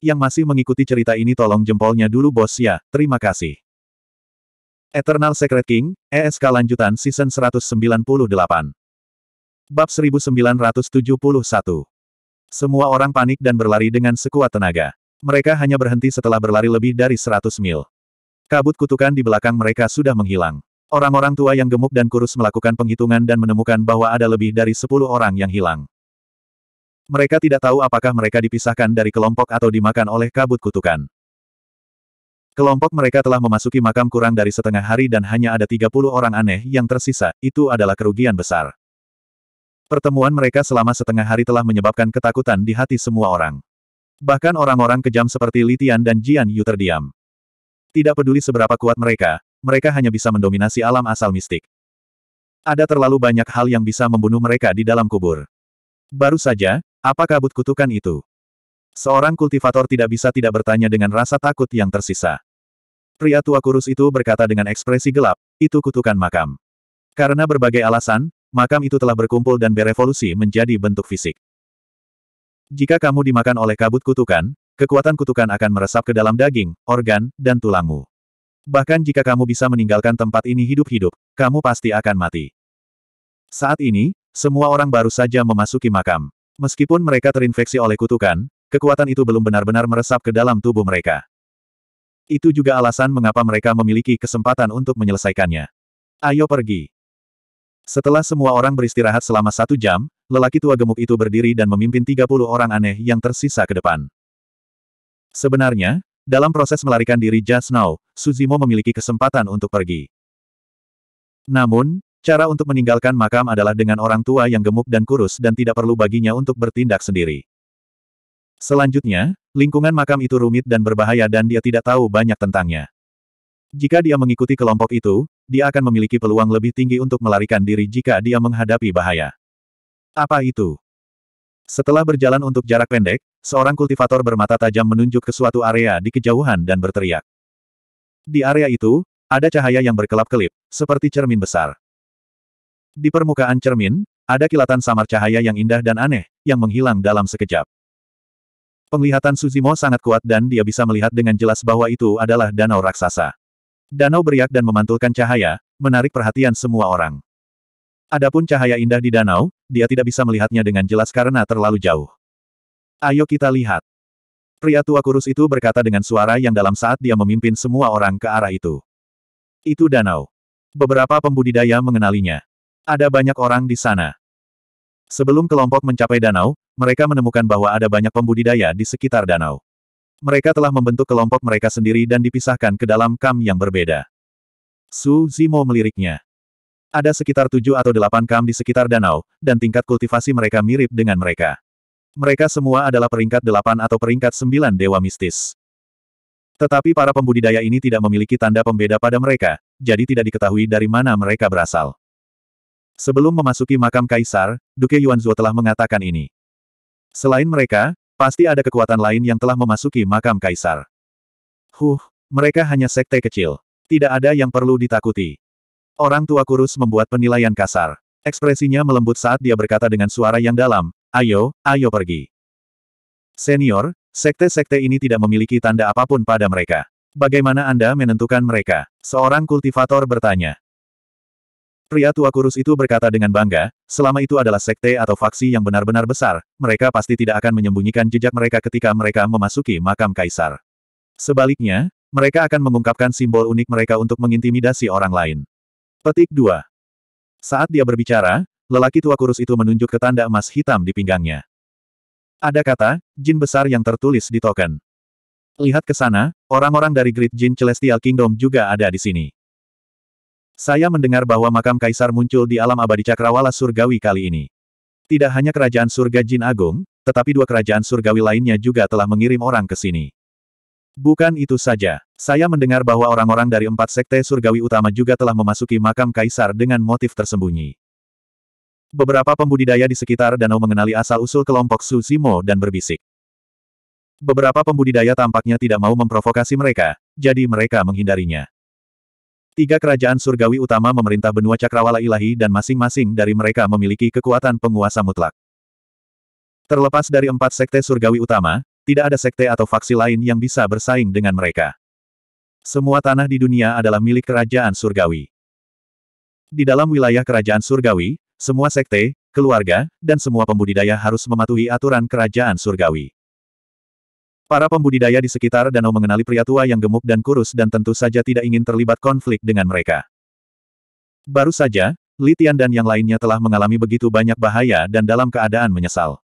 Yang masih mengikuti cerita ini tolong jempolnya dulu bos ya, terima kasih. Eternal Secret King, ESK lanjutan season 198. Bab 1971. Semua orang panik dan berlari dengan sekuat tenaga. Mereka hanya berhenti setelah berlari lebih dari 100 mil. Kabut kutukan di belakang mereka sudah menghilang. Orang-orang tua yang gemuk dan kurus melakukan penghitungan dan menemukan bahwa ada lebih dari 10 orang yang hilang. Mereka tidak tahu apakah mereka dipisahkan dari kelompok atau dimakan oleh kabut kutukan. Kelompok mereka telah memasuki makam kurang dari setengah hari dan hanya ada 30 orang aneh yang tersisa, itu adalah kerugian besar. Pertemuan mereka selama setengah hari telah menyebabkan ketakutan di hati semua orang. Bahkan orang-orang kejam seperti Litian dan Jian Yu terdiam. Tidak peduli seberapa kuat mereka, mereka hanya bisa mendominasi alam asal mistik. Ada terlalu banyak hal yang bisa membunuh mereka di dalam kubur. Baru saja, apa kabut kutukan itu? Seorang kultivator tidak bisa tidak bertanya dengan rasa takut yang tersisa. Pria tua kurus itu berkata dengan ekspresi gelap, itu kutukan makam. Karena berbagai alasan, makam itu telah berkumpul dan berevolusi menjadi bentuk fisik. Jika kamu dimakan oleh kabut kutukan, kekuatan kutukan akan meresap ke dalam daging, organ, dan tulangmu. Bahkan jika kamu bisa meninggalkan tempat ini hidup-hidup, kamu pasti akan mati. Saat ini, semua orang baru saja memasuki makam. Meskipun mereka terinfeksi oleh kutukan, kekuatan itu belum benar-benar meresap ke dalam tubuh mereka. Itu juga alasan mengapa mereka memiliki kesempatan untuk menyelesaikannya. Ayo pergi. Setelah semua orang beristirahat selama satu jam, lelaki tua gemuk itu berdiri dan memimpin 30 orang aneh yang tersisa ke depan. Sebenarnya, dalam proses melarikan diri Just Now, Suzimo memiliki kesempatan untuk pergi. Namun, Cara untuk meninggalkan makam adalah dengan orang tua yang gemuk dan kurus dan tidak perlu baginya untuk bertindak sendiri. Selanjutnya, lingkungan makam itu rumit dan berbahaya dan dia tidak tahu banyak tentangnya. Jika dia mengikuti kelompok itu, dia akan memiliki peluang lebih tinggi untuk melarikan diri jika dia menghadapi bahaya. Apa itu? Setelah berjalan untuk jarak pendek, seorang kultivator bermata tajam menunjuk ke suatu area di kejauhan dan berteriak. Di area itu, ada cahaya yang berkelap-kelip, seperti cermin besar. Di permukaan cermin, ada kilatan samar cahaya yang indah dan aneh, yang menghilang dalam sekejap. Penglihatan Suzimo sangat kuat dan dia bisa melihat dengan jelas bahwa itu adalah danau raksasa. Danau beriak dan memantulkan cahaya, menarik perhatian semua orang. Adapun cahaya indah di danau, dia tidak bisa melihatnya dengan jelas karena terlalu jauh. Ayo kita lihat. Pria tua kurus itu berkata dengan suara yang dalam saat dia memimpin semua orang ke arah itu. Itu danau. Beberapa pembudidaya mengenalinya. Ada banyak orang di sana. Sebelum kelompok mencapai danau, mereka menemukan bahwa ada banyak pembudidaya di sekitar danau. Mereka telah membentuk kelompok mereka sendiri dan dipisahkan ke dalam kam yang berbeda. Su Zimo meliriknya. Ada sekitar tujuh atau delapan kam di sekitar danau, dan tingkat kultivasi mereka mirip dengan mereka. Mereka semua adalah peringkat delapan atau peringkat sembilan dewa mistis. Tetapi para pembudidaya ini tidak memiliki tanda pembeda pada mereka, jadi tidak diketahui dari mana mereka berasal. Sebelum memasuki makam kaisar, Duke Yuanzuo telah mengatakan ini. Selain mereka, pasti ada kekuatan lain yang telah memasuki makam kaisar. Huh, mereka hanya sekte kecil. Tidak ada yang perlu ditakuti. Orang tua kurus membuat penilaian kasar. Ekspresinya melembut saat dia berkata dengan suara yang dalam, ayo, ayo pergi. Senior, sekte-sekte ini tidak memiliki tanda apapun pada mereka. Bagaimana Anda menentukan mereka? Seorang kultivator bertanya. Pria tua kurus itu berkata dengan bangga, selama itu adalah sekte atau faksi yang benar-benar besar, mereka pasti tidak akan menyembunyikan jejak mereka ketika mereka memasuki makam kaisar. Sebaliknya, mereka akan mengungkapkan simbol unik mereka untuk mengintimidasi orang lain. Petik 2. Saat dia berbicara, lelaki tua kurus itu menunjuk ke tanda emas hitam di pinggangnya. Ada kata, jin besar yang tertulis di token. Lihat ke sana, orang-orang dari Great Jin Celestial Kingdom juga ada di sini. Saya mendengar bahwa makam kaisar muncul di alam abadi cakrawala surgawi kali ini. Tidak hanya kerajaan surga Jin Agung, tetapi dua kerajaan surgawi lainnya juga telah mengirim orang ke sini. Bukan itu saja, saya mendengar bahwa orang-orang dari empat sekte surgawi utama juga telah memasuki makam kaisar dengan motif tersembunyi. Beberapa pembudidaya di sekitar danau mengenali asal-usul kelompok Susimo dan berbisik. Beberapa pembudidaya tampaknya tidak mau memprovokasi mereka, jadi mereka menghindarinya. Tiga kerajaan surgawi utama memerintah benua cakrawala ilahi dan masing-masing dari mereka memiliki kekuatan penguasa mutlak. Terlepas dari empat sekte surgawi utama, tidak ada sekte atau faksi lain yang bisa bersaing dengan mereka. Semua tanah di dunia adalah milik kerajaan surgawi. Di dalam wilayah kerajaan surgawi, semua sekte, keluarga, dan semua pembudidaya harus mematuhi aturan kerajaan surgawi. Para pembudidaya di sekitar danau mengenali pria tua yang gemuk dan kurus dan tentu saja tidak ingin terlibat konflik dengan mereka. Baru saja, Litian dan yang lainnya telah mengalami begitu banyak bahaya dan dalam keadaan menyesal.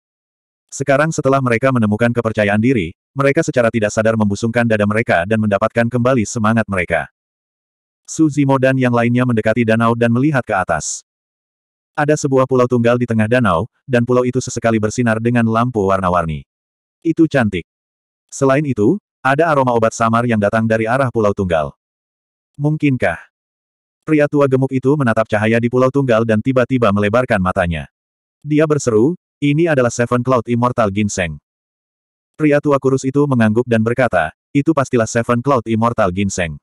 Sekarang setelah mereka menemukan kepercayaan diri, mereka secara tidak sadar membusungkan dada mereka dan mendapatkan kembali semangat mereka. Su Zimo dan yang lainnya mendekati danau dan melihat ke atas. Ada sebuah pulau tunggal di tengah danau, dan pulau itu sesekali bersinar dengan lampu warna-warni. Itu cantik. Selain itu, ada aroma obat samar yang datang dari arah Pulau Tunggal. Mungkinkah? Pria tua gemuk itu menatap cahaya di Pulau Tunggal dan tiba-tiba melebarkan matanya. Dia berseru, ini adalah Seven Cloud Immortal Ginseng. Pria tua kurus itu mengangguk dan berkata, itu pastilah Seven Cloud Immortal Ginseng.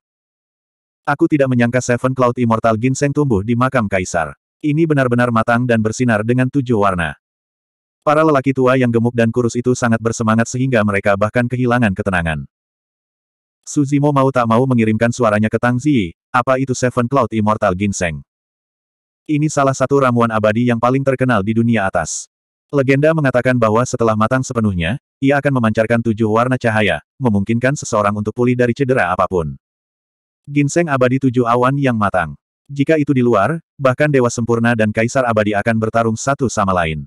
Aku tidak menyangka Seven Cloud Immortal Ginseng tumbuh di makam kaisar. Ini benar-benar matang dan bersinar dengan tujuh warna. Para lelaki tua yang gemuk dan kurus itu sangat bersemangat sehingga mereka bahkan kehilangan ketenangan. Suzimo mau tak mau mengirimkan suaranya ke Tang Ziyi, apa itu Seven Cloud Immortal Ginseng? Ini salah satu ramuan abadi yang paling terkenal di dunia atas. Legenda mengatakan bahwa setelah matang sepenuhnya, ia akan memancarkan tujuh warna cahaya, memungkinkan seseorang untuk pulih dari cedera apapun. Ginseng abadi tujuh awan yang matang. Jika itu di luar, bahkan Dewa Sempurna dan Kaisar Abadi akan bertarung satu sama lain.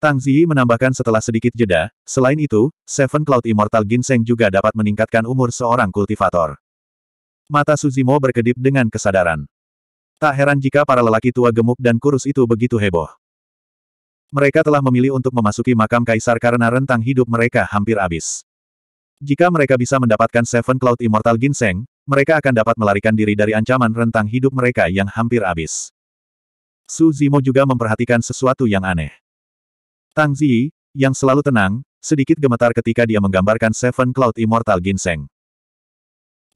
Tang Ziyi menambahkan setelah sedikit jeda, selain itu, Seven Cloud Immortal Ginseng juga dapat meningkatkan umur seorang kultivator. Mata Suzimo berkedip dengan kesadaran. Tak heran jika para lelaki tua gemuk dan kurus itu begitu heboh. Mereka telah memilih untuk memasuki makam kaisar karena rentang hidup mereka hampir habis. Jika mereka bisa mendapatkan Seven Cloud Immortal Ginseng, mereka akan dapat melarikan diri dari ancaman rentang hidup mereka yang hampir habis. Suzimo juga memperhatikan sesuatu yang aneh. Tang Ziyi, yang selalu tenang, sedikit gemetar ketika dia menggambarkan Seven Cloud Immortal Ginseng.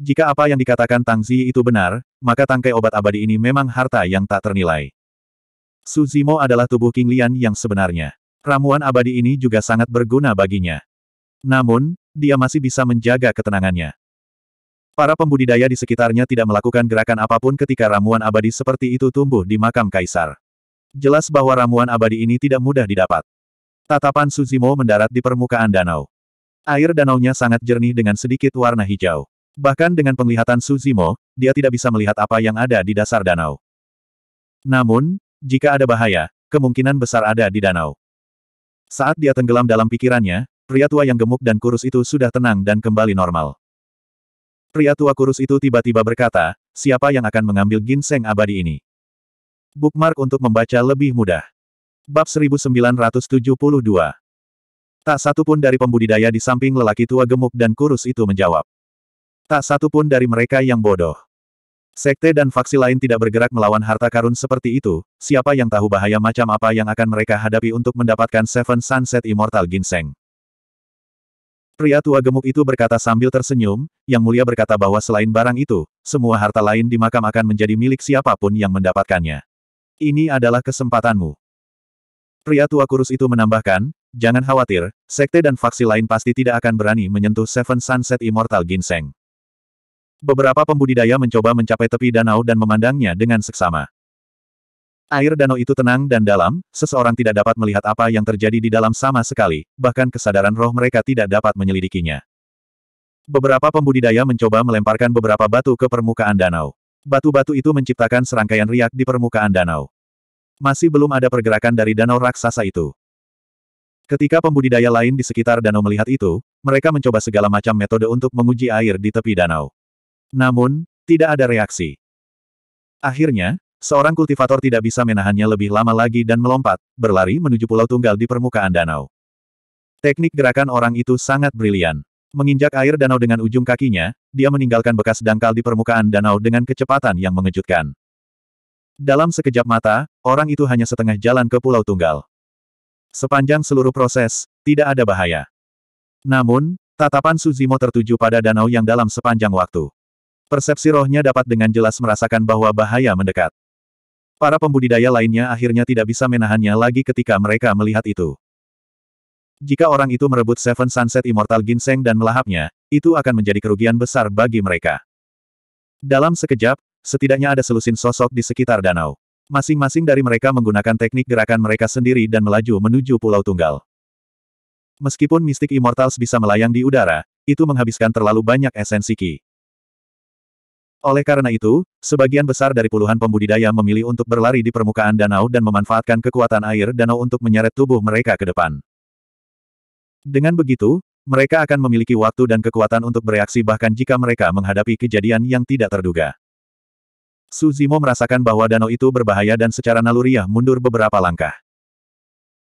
Jika apa yang dikatakan Tang Ziyi itu benar, maka tangkai obat abadi ini memang harta yang tak ternilai. Su Zimo adalah tubuh King Lian yang sebenarnya. Ramuan abadi ini juga sangat berguna baginya. Namun, dia masih bisa menjaga ketenangannya. Para pembudidaya di sekitarnya tidak melakukan gerakan apapun ketika ramuan abadi seperti itu tumbuh di makam kaisar. Jelas bahwa ramuan abadi ini tidak mudah didapat. Tatapan Suzimo mendarat di permukaan danau. Air danaunya sangat jernih dengan sedikit warna hijau. Bahkan dengan penglihatan Suzimo, dia tidak bisa melihat apa yang ada di dasar danau. Namun, jika ada bahaya, kemungkinan besar ada di danau. Saat dia tenggelam dalam pikirannya, pria tua yang gemuk dan kurus itu sudah tenang dan kembali normal. Pria tua kurus itu tiba-tiba berkata, siapa yang akan mengambil ginseng abadi ini? Bookmark untuk membaca lebih mudah. Bab 1972 Tak satu pun dari pembudidaya di samping lelaki tua gemuk dan kurus itu menjawab. Tak satu pun dari mereka yang bodoh. Sekte dan faksi lain tidak bergerak melawan harta karun seperti itu, siapa yang tahu bahaya macam apa yang akan mereka hadapi untuk mendapatkan Seven Sunset Immortal Ginseng. Pria tua gemuk itu berkata sambil tersenyum, yang mulia berkata bahwa selain barang itu, semua harta lain di makam akan menjadi milik siapapun yang mendapatkannya. Ini adalah kesempatanmu. Pria tua kurus itu menambahkan, jangan khawatir, sekte dan faksi lain pasti tidak akan berani menyentuh Seven Sunset Immortal Ginseng. Beberapa pembudidaya mencoba mencapai tepi danau dan memandangnya dengan seksama. Air danau itu tenang dan dalam, seseorang tidak dapat melihat apa yang terjadi di dalam sama sekali, bahkan kesadaran roh mereka tidak dapat menyelidikinya. Beberapa pembudidaya mencoba melemparkan beberapa batu ke permukaan danau. Batu-batu itu menciptakan serangkaian riak di permukaan danau. Masih belum ada pergerakan dari danau raksasa itu. Ketika pembudidaya lain di sekitar danau melihat itu, mereka mencoba segala macam metode untuk menguji air di tepi danau. Namun, tidak ada reaksi. Akhirnya, seorang kultivator tidak bisa menahannya lebih lama lagi dan melompat, berlari menuju pulau tunggal di permukaan danau. Teknik gerakan orang itu sangat brilian. Menginjak air danau dengan ujung kakinya, dia meninggalkan bekas dangkal di permukaan danau dengan kecepatan yang mengejutkan. Dalam sekejap mata, orang itu hanya setengah jalan ke Pulau Tunggal. Sepanjang seluruh proses, tidak ada bahaya. Namun, tatapan Suzimo tertuju pada danau yang dalam sepanjang waktu. Persepsi rohnya dapat dengan jelas merasakan bahwa bahaya mendekat. Para pembudidaya lainnya akhirnya tidak bisa menahannya lagi ketika mereka melihat itu. Jika orang itu merebut Seven Sunset Immortal Ginseng dan melahapnya, itu akan menjadi kerugian besar bagi mereka. Dalam sekejap, Setidaknya ada selusin sosok di sekitar danau. Masing-masing dari mereka menggunakan teknik gerakan mereka sendiri dan melaju menuju Pulau Tunggal. Meskipun mistik Immortals bisa melayang di udara, itu menghabiskan terlalu banyak esensi Ki. Oleh karena itu, sebagian besar dari puluhan pembudidaya memilih untuk berlari di permukaan danau dan memanfaatkan kekuatan air danau untuk menyeret tubuh mereka ke depan. Dengan begitu, mereka akan memiliki waktu dan kekuatan untuk bereaksi bahkan jika mereka menghadapi kejadian yang tidak terduga. Su Zimo merasakan bahwa danau itu berbahaya dan secara naluriah mundur beberapa langkah.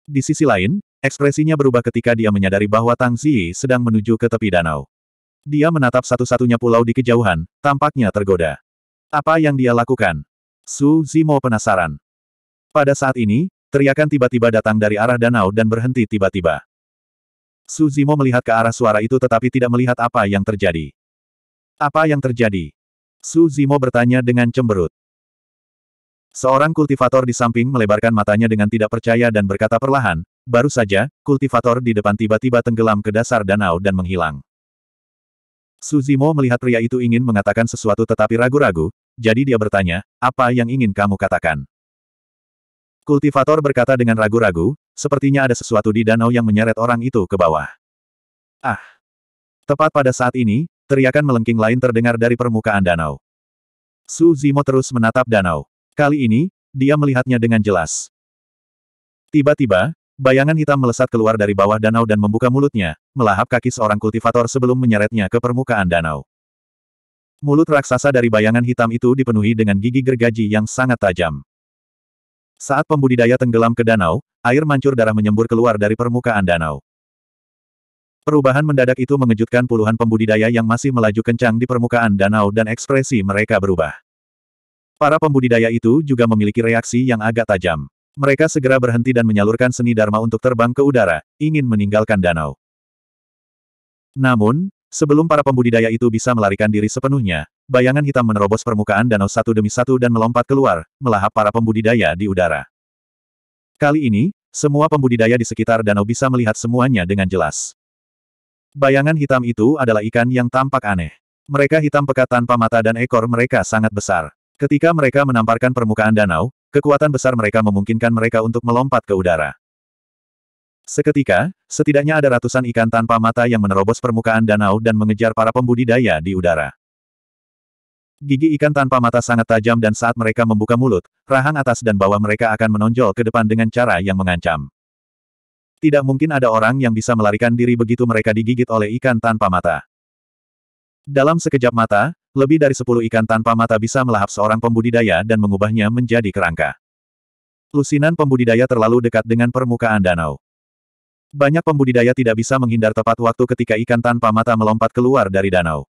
Di sisi lain, ekspresinya berubah ketika dia menyadari bahwa Tang Ziyi sedang menuju ke tepi danau. Dia menatap satu-satunya pulau di kejauhan, tampaknya tergoda. Apa yang dia lakukan? Su Zimo penasaran. Pada saat ini, teriakan tiba-tiba datang dari arah danau dan berhenti tiba-tiba. Su Zimo melihat ke arah suara itu tetapi tidak melihat apa yang terjadi. Apa yang terjadi? Su Zimo bertanya dengan cemberut. Seorang kultivator di samping melebarkan matanya dengan tidak percaya dan berkata perlahan, baru saja, kultivator di depan tiba-tiba tenggelam ke dasar danau dan menghilang. Su Zimo melihat pria itu ingin mengatakan sesuatu tetapi ragu-ragu, jadi dia bertanya, apa yang ingin kamu katakan? Kultivator berkata dengan ragu-ragu, sepertinya ada sesuatu di danau yang menyeret orang itu ke bawah. Ah! Tepat pada saat ini, Teriakan melengking lain terdengar dari permukaan danau. Su Zimo terus menatap danau. Kali ini, dia melihatnya dengan jelas. Tiba-tiba, bayangan hitam melesat keluar dari bawah danau dan membuka mulutnya, melahap kaki seorang kultivator sebelum menyeretnya ke permukaan danau. Mulut raksasa dari bayangan hitam itu dipenuhi dengan gigi gergaji yang sangat tajam. Saat pembudidaya tenggelam ke danau, air mancur darah menyembur keluar dari permukaan danau. Perubahan mendadak itu mengejutkan puluhan pembudidaya yang masih melaju kencang di permukaan danau dan ekspresi mereka berubah. Para pembudidaya itu juga memiliki reaksi yang agak tajam. Mereka segera berhenti dan menyalurkan seni Dharma untuk terbang ke udara, ingin meninggalkan danau. Namun, sebelum para pembudidaya itu bisa melarikan diri sepenuhnya, bayangan hitam menerobos permukaan danau satu demi satu dan melompat keluar, melahap para pembudidaya di udara. Kali ini, semua pembudidaya di sekitar danau bisa melihat semuanya dengan jelas. Bayangan hitam itu adalah ikan yang tampak aneh. Mereka hitam pekat tanpa mata dan ekor mereka sangat besar. Ketika mereka menamparkan permukaan danau, kekuatan besar mereka memungkinkan mereka untuk melompat ke udara. Seketika, setidaknya ada ratusan ikan tanpa mata yang menerobos permukaan danau dan mengejar para pembudidaya di udara. Gigi ikan tanpa mata sangat tajam dan saat mereka membuka mulut, rahang atas dan bawah mereka akan menonjol ke depan dengan cara yang mengancam. Tidak mungkin ada orang yang bisa melarikan diri begitu mereka digigit oleh ikan tanpa mata. Dalam sekejap mata, lebih dari sepuluh ikan tanpa mata bisa melahap seorang pembudidaya dan mengubahnya menjadi kerangka. Lusinan pembudidaya terlalu dekat dengan permukaan danau. Banyak pembudidaya tidak bisa menghindar tepat waktu ketika ikan tanpa mata melompat keluar dari danau.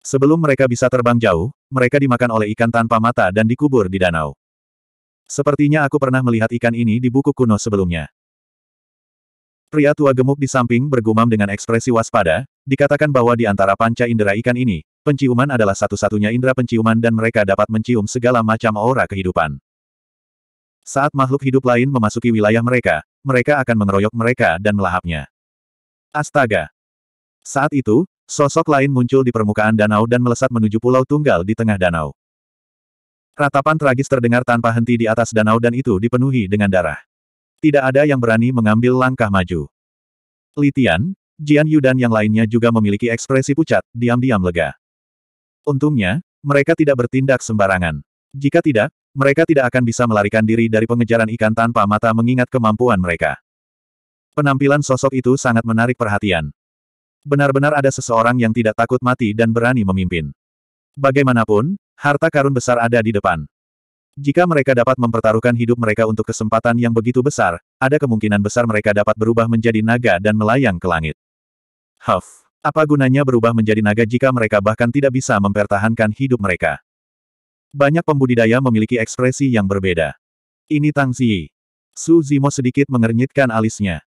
Sebelum mereka bisa terbang jauh, mereka dimakan oleh ikan tanpa mata dan dikubur di danau. Sepertinya aku pernah melihat ikan ini di buku kuno sebelumnya. Pria tua gemuk di samping bergumam dengan ekspresi waspada, dikatakan bahwa di antara panca indera ikan ini, penciuman adalah satu-satunya indera penciuman dan mereka dapat mencium segala macam aura kehidupan. Saat makhluk hidup lain memasuki wilayah mereka, mereka akan mengeroyok mereka dan melahapnya. Astaga! Saat itu, sosok lain muncul di permukaan danau dan melesat menuju pulau tunggal di tengah danau. Ratapan tragis terdengar tanpa henti di atas danau dan itu dipenuhi dengan darah. Tidak ada yang berani mengambil langkah maju. Litian, Tian, Jian Yu dan yang lainnya juga memiliki ekspresi pucat, diam-diam lega. Untungnya, mereka tidak bertindak sembarangan. Jika tidak, mereka tidak akan bisa melarikan diri dari pengejaran ikan tanpa mata mengingat kemampuan mereka. Penampilan sosok itu sangat menarik perhatian. Benar-benar ada seseorang yang tidak takut mati dan berani memimpin. Bagaimanapun, harta karun besar ada di depan. Jika mereka dapat mempertaruhkan hidup mereka untuk kesempatan yang begitu besar, ada kemungkinan besar mereka dapat berubah menjadi naga dan melayang ke langit. Huff, apa gunanya berubah menjadi naga jika mereka bahkan tidak bisa mempertahankan hidup mereka? Banyak pembudidaya memiliki ekspresi yang berbeda. Ini Tang Ziyi. Su Zimo sedikit mengernyitkan alisnya.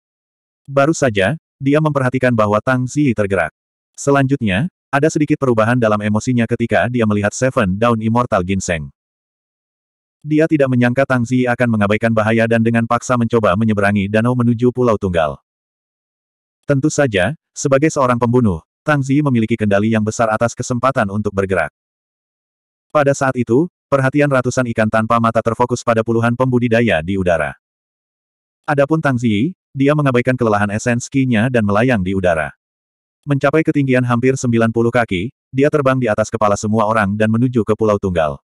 Baru saja, dia memperhatikan bahwa Tang Ziyi tergerak. Selanjutnya, ada sedikit perubahan dalam emosinya ketika dia melihat Seven Down Immortal Ginseng. Dia tidak menyangka Tang Zi akan mengabaikan bahaya dan dengan paksa mencoba menyeberangi danau menuju Pulau Tunggal. Tentu saja, sebagai seorang pembunuh, Tang Zi memiliki kendali yang besar atas kesempatan untuk bergerak. Pada saat itu, perhatian ratusan ikan tanpa mata terfokus pada puluhan pembudidaya di udara. Adapun Tang Zi, dia mengabaikan kelelahan esens kinya dan melayang di udara. Mencapai ketinggian hampir 90 kaki, dia terbang di atas kepala semua orang dan menuju ke Pulau Tunggal.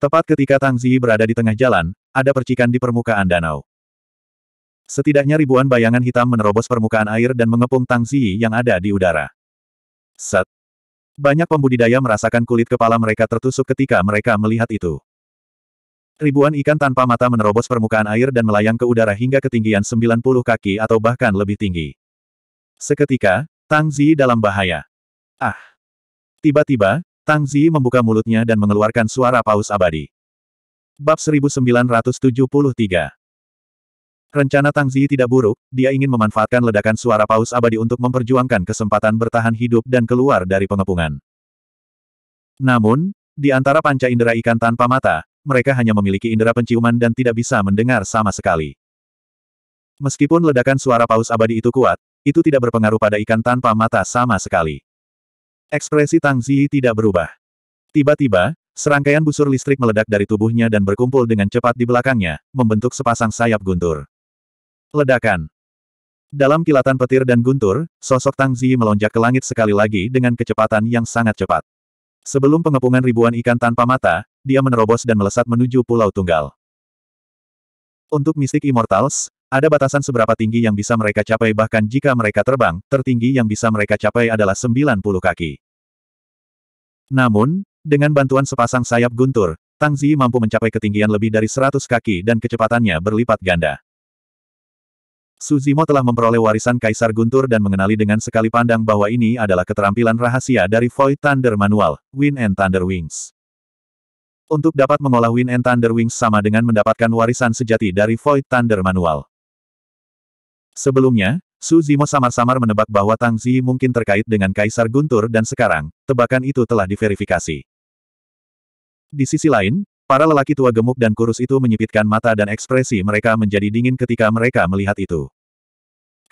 Tepat ketika Tang Zi berada di tengah jalan, ada percikan di permukaan danau. Setidaknya ribuan bayangan hitam menerobos permukaan air dan mengepung Tang Zi yang ada di udara. Set. Banyak pembudidaya merasakan kulit kepala mereka tertusuk ketika mereka melihat itu. Ribuan ikan tanpa mata menerobos permukaan air dan melayang ke udara hingga ketinggian 90 kaki atau bahkan lebih tinggi. Seketika, Tang Zi dalam bahaya. Ah! Tiba-tiba, Tang Zi membuka mulutnya dan mengeluarkan suara paus abadi. Bab 1973 Rencana Tang Zi tidak buruk, dia ingin memanfaatkan ledakan suara paus abadi untuk memperjuangkan kesempatan bertahan hidup dan keluar dari pengepungan. Namun, di antara panca indera ikan tanpa mata, mereka hanya memiliki indera penciuman dan tidak bisa mendengar sama sekali. Meskipun ledakan suara paus abadi itu kuat, itu tidak berpengaruh pada ikan tanpa mata sama sekali. Ekspresi Tang Ziyi tidak berubah. Tiba-tiba, serangkaian busur listrik meledak dari tubuhnya dan berkumpul dengan cepat di belakangnya, membentuk sepasang sayap guntur. Ledakan. Dalam kilatan petir dan guntur, sosok Tang Ziyi melonjak ke langit sekali lagi dengan kecepatan yang sangat cepat. Sebelum pengepungan ribuan ikan tanpa mata, dia menerobos dan melesat menuju Pulau Tunggal. Untuk mistik Immortals, ada batasan seberapa tinggi yang bisa mereka capai bahkan jika mereka terbang, tertinggi yang bisa mereka capai adalah 90 kaki. Namun, dengan bantuan sepasang sayap guntur, Tang Zi mampu mencapai ketinggian lebih dari 100 kaki dan kecepatannya berlipat ganda. Suzimo telah memperoleh warisan Kaisar Guntur dan mengenali dengan sekali pandang bahwa ini adalah keterampilan rahasia dari Void Thunder Manual, Wind and Thunder Wings. Untuk dapat mengolah Wind and Thunder Wings sama dengan mendapatkan warisan sejati dari Void Thunder Manual. Sebelumnya, Su Zimo samar-samar menebak bahwa Tang Zi mungkin terkait dengan Kaisar Guntur dan sekarang, tebakan itu telah diverifikasi. Di sisi lain, para lelaki tua gemuk dan kurus itu menyipitkan mata dan ekspresi mereka menjadi dingin ketika mereka melihat itu.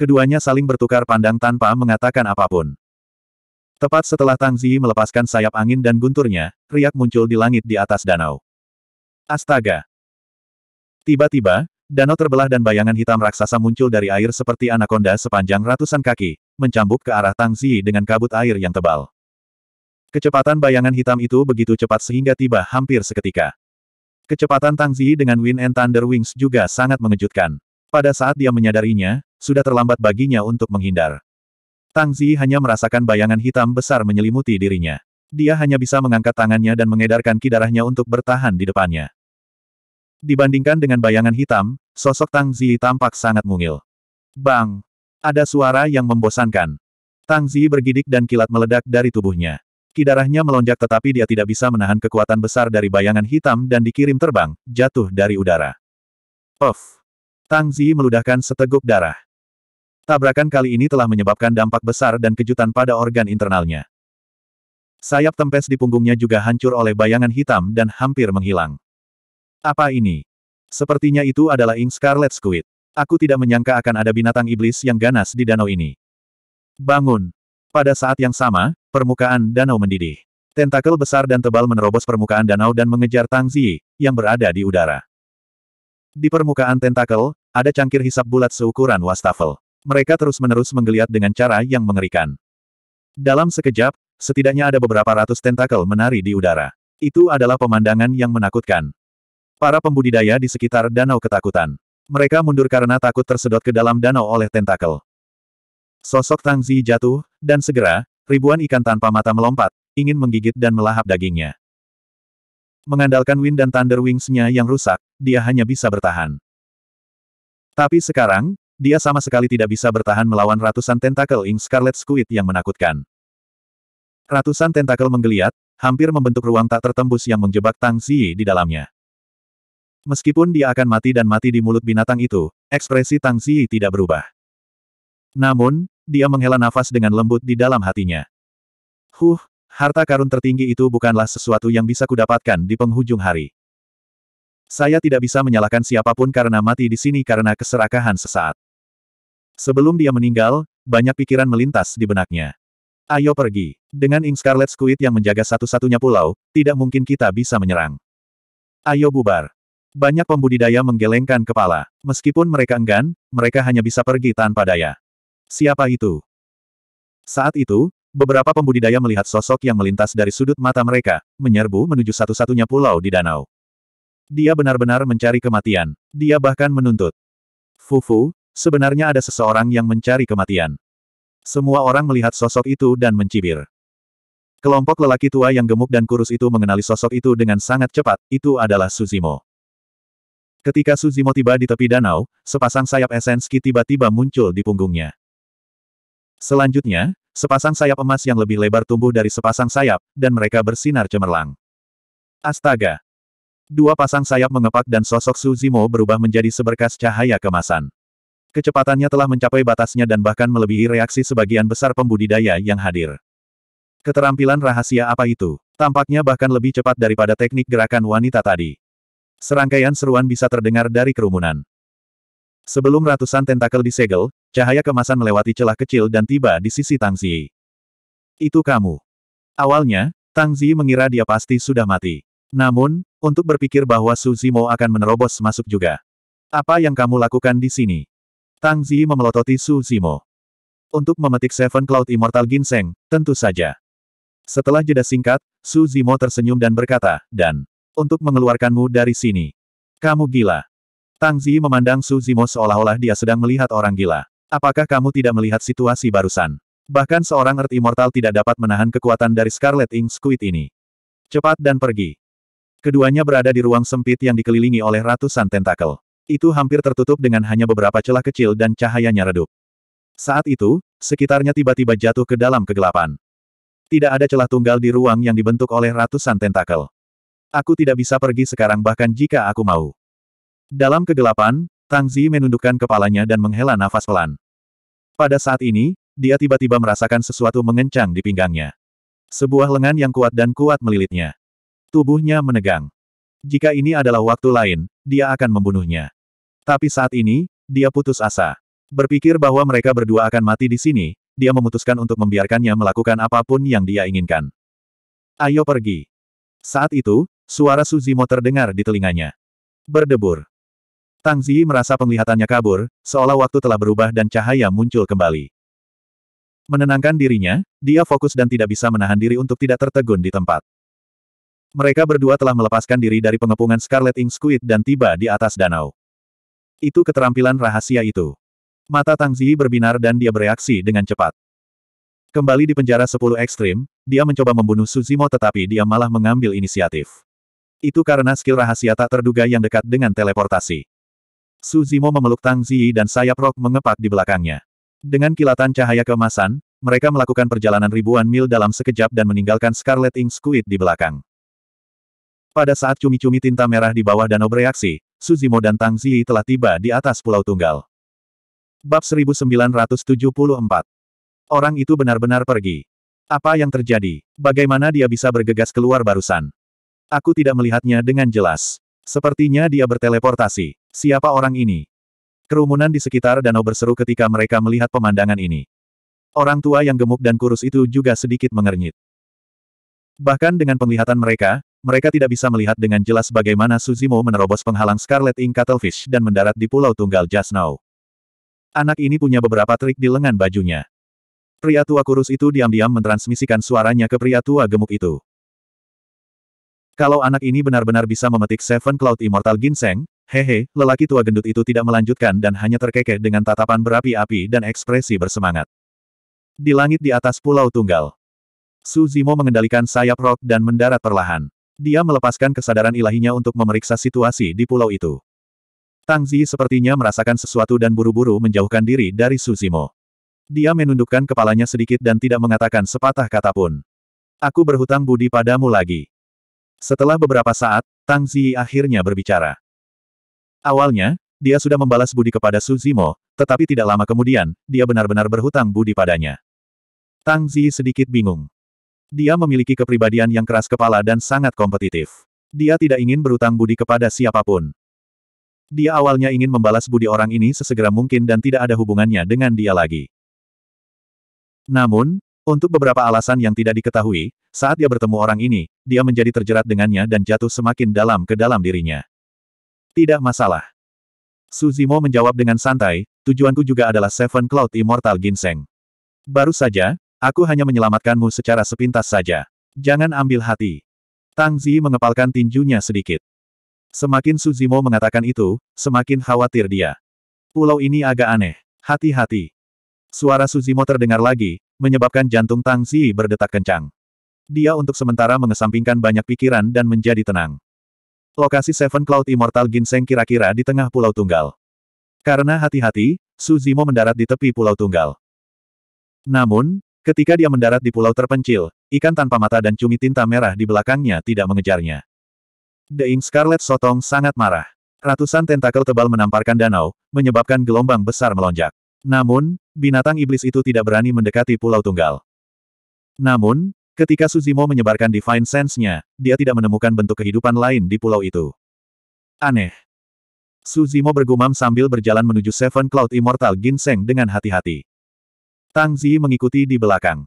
Keduanya saling bertukar pandang tanpa mengatakan apapun. Tepat setelah Tang Zi melepaskan sayap angin dan gunturnya, riak muncul di langit di atas danau. Astaga! Tiba-tiba, Danau terbelah dan bayangan hitam raksasa muncul dari air seperti anakonda sepanjang ratusan kaki, mencambuk ke arah Tang Zi dengan kabut air yang tebal. Kecepatan bayangan hitam itu begitu cepat sehingga tiba hampir seketika. Kecepatan Tang Zi dengan Wind and Thunder Wings juga sangat mengejutkan. Pada saat dia menyadarinya, sudah terlambat baginya untuk menghindar. Tang Zi hanya merasakan bayangan hitam besar menyelimuti dirinya. Dia hanya bisa mengangkat tangannya dan mengedarkan kidarahnya untuk bertahan di depannya. Dibandingkan dengan bayangan hitam, sosok Tang Zi tampak sangat mungil. Bang! Ada suara yang membosankan. Tang Zi bergidik dan kilat meledak dari tubuhnya. Kidarahnya melonjak tetapi dia tidak bisa menahan kekuatan besar dari bayangan hitam dan dikirim terbang, jatuh dari udara. Of! Tang Zi meludahkan seteguk darah. Tabrakan kali ini telah menyebabkan dampak besar dan kejutan pada organ internalnya. Sayap tempes di punggungnya juga hancur oleh bayangan hitam dan hampir menghilang. Apa ini? Sepertinya itu adalah Ink Scarlet Squid. Aku tidak menyangka akan ada binatang iblis yang ganas di danau ini. Bangun! Pada saat yang sama, permukaan danau mendidih. Tentakel besar dan tebal menerobos permukaan danau dan mengejar Tang Ziyi, yang berada di udara. Di permukaan tentakel, ada cangkir hisap bulat seukuran wastafel. Mereka terus-menerus menggeliat dengan cara yang mengerikan. Dalam sekejap, setidaknya ada beberapa ratus tentakel menari di udara. Itu adalah pemandangan yang menakutkan. Para pembudidaya di sekitar danau ketakutan. Mereka mundur karena takut tersedot ke dalam danau oleh tentakel. Sosok Tang Zi jatuh, dan segera, ribuan ikan tanpa mata melompat, ingin menggigit dan melahap dagingnya. Mengandalkan Wind dan Thunder Wings-nya yang rusak, dia hanya bisa bertahan. Tapi sekarang, dia sama sekali tidak bisa bertahan melawan ratusan tentakel Ing Scarlet Squid yang menakutkan. Ratusan tentakel menggeliat, hampir membentuk ruang tak tertembus yang menjebak Tang Zi di dalamnya. Meskipun dia akan mati dan mati di mulut binatang itu, ekspresi Tang Ziyi tidak berubah. Namun, dia menghela nafas dengan lembut di dalam hatinya. Huh, harta karun tertinggi itu bukanlah sesuatu yang bisa kudapatkan di penghujung hari. Saya tidak bisa menyalahkan siapapun karena mati di sini karena keserakahan sesaat. Sebelum dia meninggal, banyak pikiran melintas di benaknya. Ayo pergi. Dengan Ink Scarlet Squid yang menjaga satu-satunya pulau, tidak mungkin kita bisa menyerang. Ayo bubar. Banyak pembudidaya menggelengkan kepala. Meskipun mereka enggan, mereka hanya bisa pergi tanpa daya. Siapa itu? Saat itu, beberapa pembudidaya melihat sosok yang melintas dari sudut mata mereka, menyerbu menuju satu-satunya pulau di danau. Dia benar-benar mencari kematian. Dia bahkan menuntut. Fufu, sebenarnya ada seseorang yang mencari kematian. Semua orang melihat sosok itu dan mencibir. Kelompok lelaki tua yang gemuk dan kurus itu mengenali sosok itu dengan sangat cepat, itu adalah Suzimo. Ketika Suzimo tiba di tepi danau, sepasang sayap esenski tiba-tiba muncul di punggungnya. Selanjutnya, sepasang sayap emas yang lebih lebar tumbuh dari sepasang sayap, dan mereka bersinar cemerlang. Astaga! Dua pasang sayap mengepak dan sosok Suzimo berubah menjadi seberkas cahaya kemasan. Kecepatannya telah mencapai batasnya dan bahkan melebihi reaksi sebagian besar pembudidaya yang hadir. Keterampilan rahasia apa itu? Tampaknya bahkan lebih cepat daripada teknik gerakan wanita tadi. Serangkaian seruan bisa terdengar dari kerumunan. Sebelum ratusan tentakel disegel, cahaya kemasan melewati celah kecil dan tiba di sisi Tang Ziyi. Itu kamu. Awalnya, Tang Ziyi mengira dia pasti sudah mati. Namun, untuk berpikir bahwa Su Zimo akan menerobos masuk juga. Apa yang kamu lakukan di sini? Tang Ziyi memelototi Su Zimo. Untuk memetik Seven Cloud Immortal Ginseng, tentu saja. Setelah jeda singkat, Su Zimo tersenyum dan berkata, dan untuk mengeluarkanmu dari sini. Kamu gila. Tang Zi memandang Su Zimo seolah-olah dia sedang melihat orang gila. Apakah kamu tidak melihat situasi barusan? Bahkan seorang Earth Immortal tidak dapat menahan kekuatan dari Scarlet Ink Squid ini. Cepat dan pergi. Keduanya berada di ruang sempit yang dikelilingi oleh ratusan tentakel. Itu hampir tertutup dengan hanya beberapa celah kecil dan cahayanya redup. Saat itu, sekitarnya tiba-tiba jatuh ke dalam kegelapan. Tidak ada celah tunggal di ruang yang dibentuk oleh ratusan tentakel. Aku tidak bisa pergi sekarang bahkan jika aku mau. Dalam kegelapan, Tang Zi menundukkan kepalanya dan menghela nafas pelan. Pada saat ini, dia tiba-tiba merasakan sesuatu mengencang di pinggangnya. Sebuah lengan yang kuat dan kuat melilitnya. Tubuhnya menegang. Jika ini adalah waktu lain, dia akan membunuhnya. Tapi saat ini, dia putus asa. Berpikir bahwa mereka berdua akan mati di sini, dia memutuskan untuk membiarkannya melakukan apapun yang dia inginkan. Ayo pergi. Saat itu, Suara Suzimo terdengar di telinganya. Berdebur. Tang Ziyi merasa penglihatannya kabur, seolah waktu telah berubah dan cahaya muncul kembali. Menenangkan dirinya, dia fokus dan tidak bisa menahan diri untuk tidak tertegun di tempat. Mereka berdua telah melepaskan diri dari pengepungan Scarlet Ink Squid dan tiba di atas danau. Itu keterampilan rahasia itu. Mata Tang Ziyi berbinar dan dia bereaksi dengan cepat. Kembali di penjara 10 ekstrim, dia mencoba membunuh Suzimo tetapi dia malah mengambil inisiatif. Itu karena skill rahasia tak terduga yang dekat dengan teleportasi. Suzimo memeluk Tang Ziyi dan sayap rok mengepak di belakangnya. Dengan kilatan cahaya kemasan, mereka melakukan perjalanan ribuan mil dalam sekejap dan meninggalkan Scarlet Ink Squid di belakang. Pada saat cumi-cumi tinta merah di bawah danau bereaksi, Suzimo dan Tang Ziyi telah tiba di atas Pulau Tunggal. Bab 1974 Orang itu benar-benar pergi. Apa yang terjadi? Bagaimana dia bisa bergegas keluar barusan? Aku tidak melihatnya dengan jelas. Sepertinya dia berteleportasi. Siapa orang ini? Kerumunan di sekitar danau berseru ketika mereka melihat pemandangan ini. Orang tua yang gemuk dan kurus itu juga sedikit mengernyit. Bahkan dengan penglihatan mereka, mereka tidak bisa melihat dengan jelas bagaimana Suzimo menerobos penghalang Scarlet Ink Cuttlefish dan mendarat di Pulau Tunggal Jasnow. Anak ini punya beberapa trik di lengan bajunya. Pria tua kurus itu diam-diam mentransmisikan suaranya ke pria tua gemuk itu. Kalau anak ini benar-benar bisa memetik Seven Cloud Immortal Ginseng, hehe, lelaki tua gendut itu tidak melanjutkan dan hanya terkekeh dengan tatapan berapi-api dan ekspresi bersemangat. Di langit di atas Pulau Tunggal, Su Zimo mengendalikan sayap rok dan mendarat perlahan. Dia melepaskan kesadaran ilahinya untuk memeriksa situasi di pulau itu. Tang Zi sepertinya merasakan sesuatu dan buru-buru menjauhkan diri dari Suzimo. Dia menundukkan kepalanya sedikit dan tidak mengatakan sepatah kata pun. Aku berhutang budi padamu lagi. Setelah beberapa saat, Tang Ziyi akhirnya berbicara. Awalnya, dia sudah membalas budi kepada Su Zimo, tetapi tidak lama kemudian, dia benar-benar berhutang budi padanya. Tang Ziyi sedikit bingung. Dia memiliki kepribadian yang keras kepala dan sangat kompetitif. Dia tidak ingin berhutang budi kepada siapapun. Dia awalnya ingin membalas budi orang ini sesegera mungkin dan tidak ada hubungannya dengan dia lagi. Namun, untuk beberapa alasan yang tidak diketahui, saat dia bertemu orang ini, dia menjadi terjerat dengannya dan jatuh semakin dalam ke dalam dirinya. Tidak masalah. Suzimo menjawab dengan santai, tujuanku juga adalah Seven Cloud Immortal Ginseng. Baru saja, aku hanya menyelamatkanmu secara sepintas saja. Jangan ambil hati. Tang Zi mengepalkan tinjunya sedikit. Semakin Suzimo mengatakan itu, semakin khawatir dia. Pulau ini agak aneh. Hati-hati. Suara Suzimo terdengar lagi, menyebabkan jantung Tang Zi berdetak kencang. Dia untuk sementara mengesampingkan banyak pikiran dan menjadi tenang. Lokasi Seven Cloud Immortal Ginseng kira-kira di tengah Pulau Tunggal. Karena hati-hati, Su Zimo mendarat di tepi Pulau Tunggal. Namun, ketika dia mendarat di pulau terpencil, ikan tanpa mata dan cumi tinta merah di belakangnya tidak mengejarnya. The Ink Scarlet Sotong sangat marah. Ratusan tentakel tebal menamparkan danau, menyebabkan gelombang besar melonjak. Namun, binatang iblis itu tidak berani mendekati Pulau Tunggal. Namun, ketika Suzimo menyebarkan Divine Sense-nya, dia tidak menemukan bentuk kehidupan lain di pulau itu. Aneh. Suzimo bergumam sambil berjalan menuju Seven Cloud Immortal Ginseng dengan hati-hati. Tang Zi mengikuti di belakang.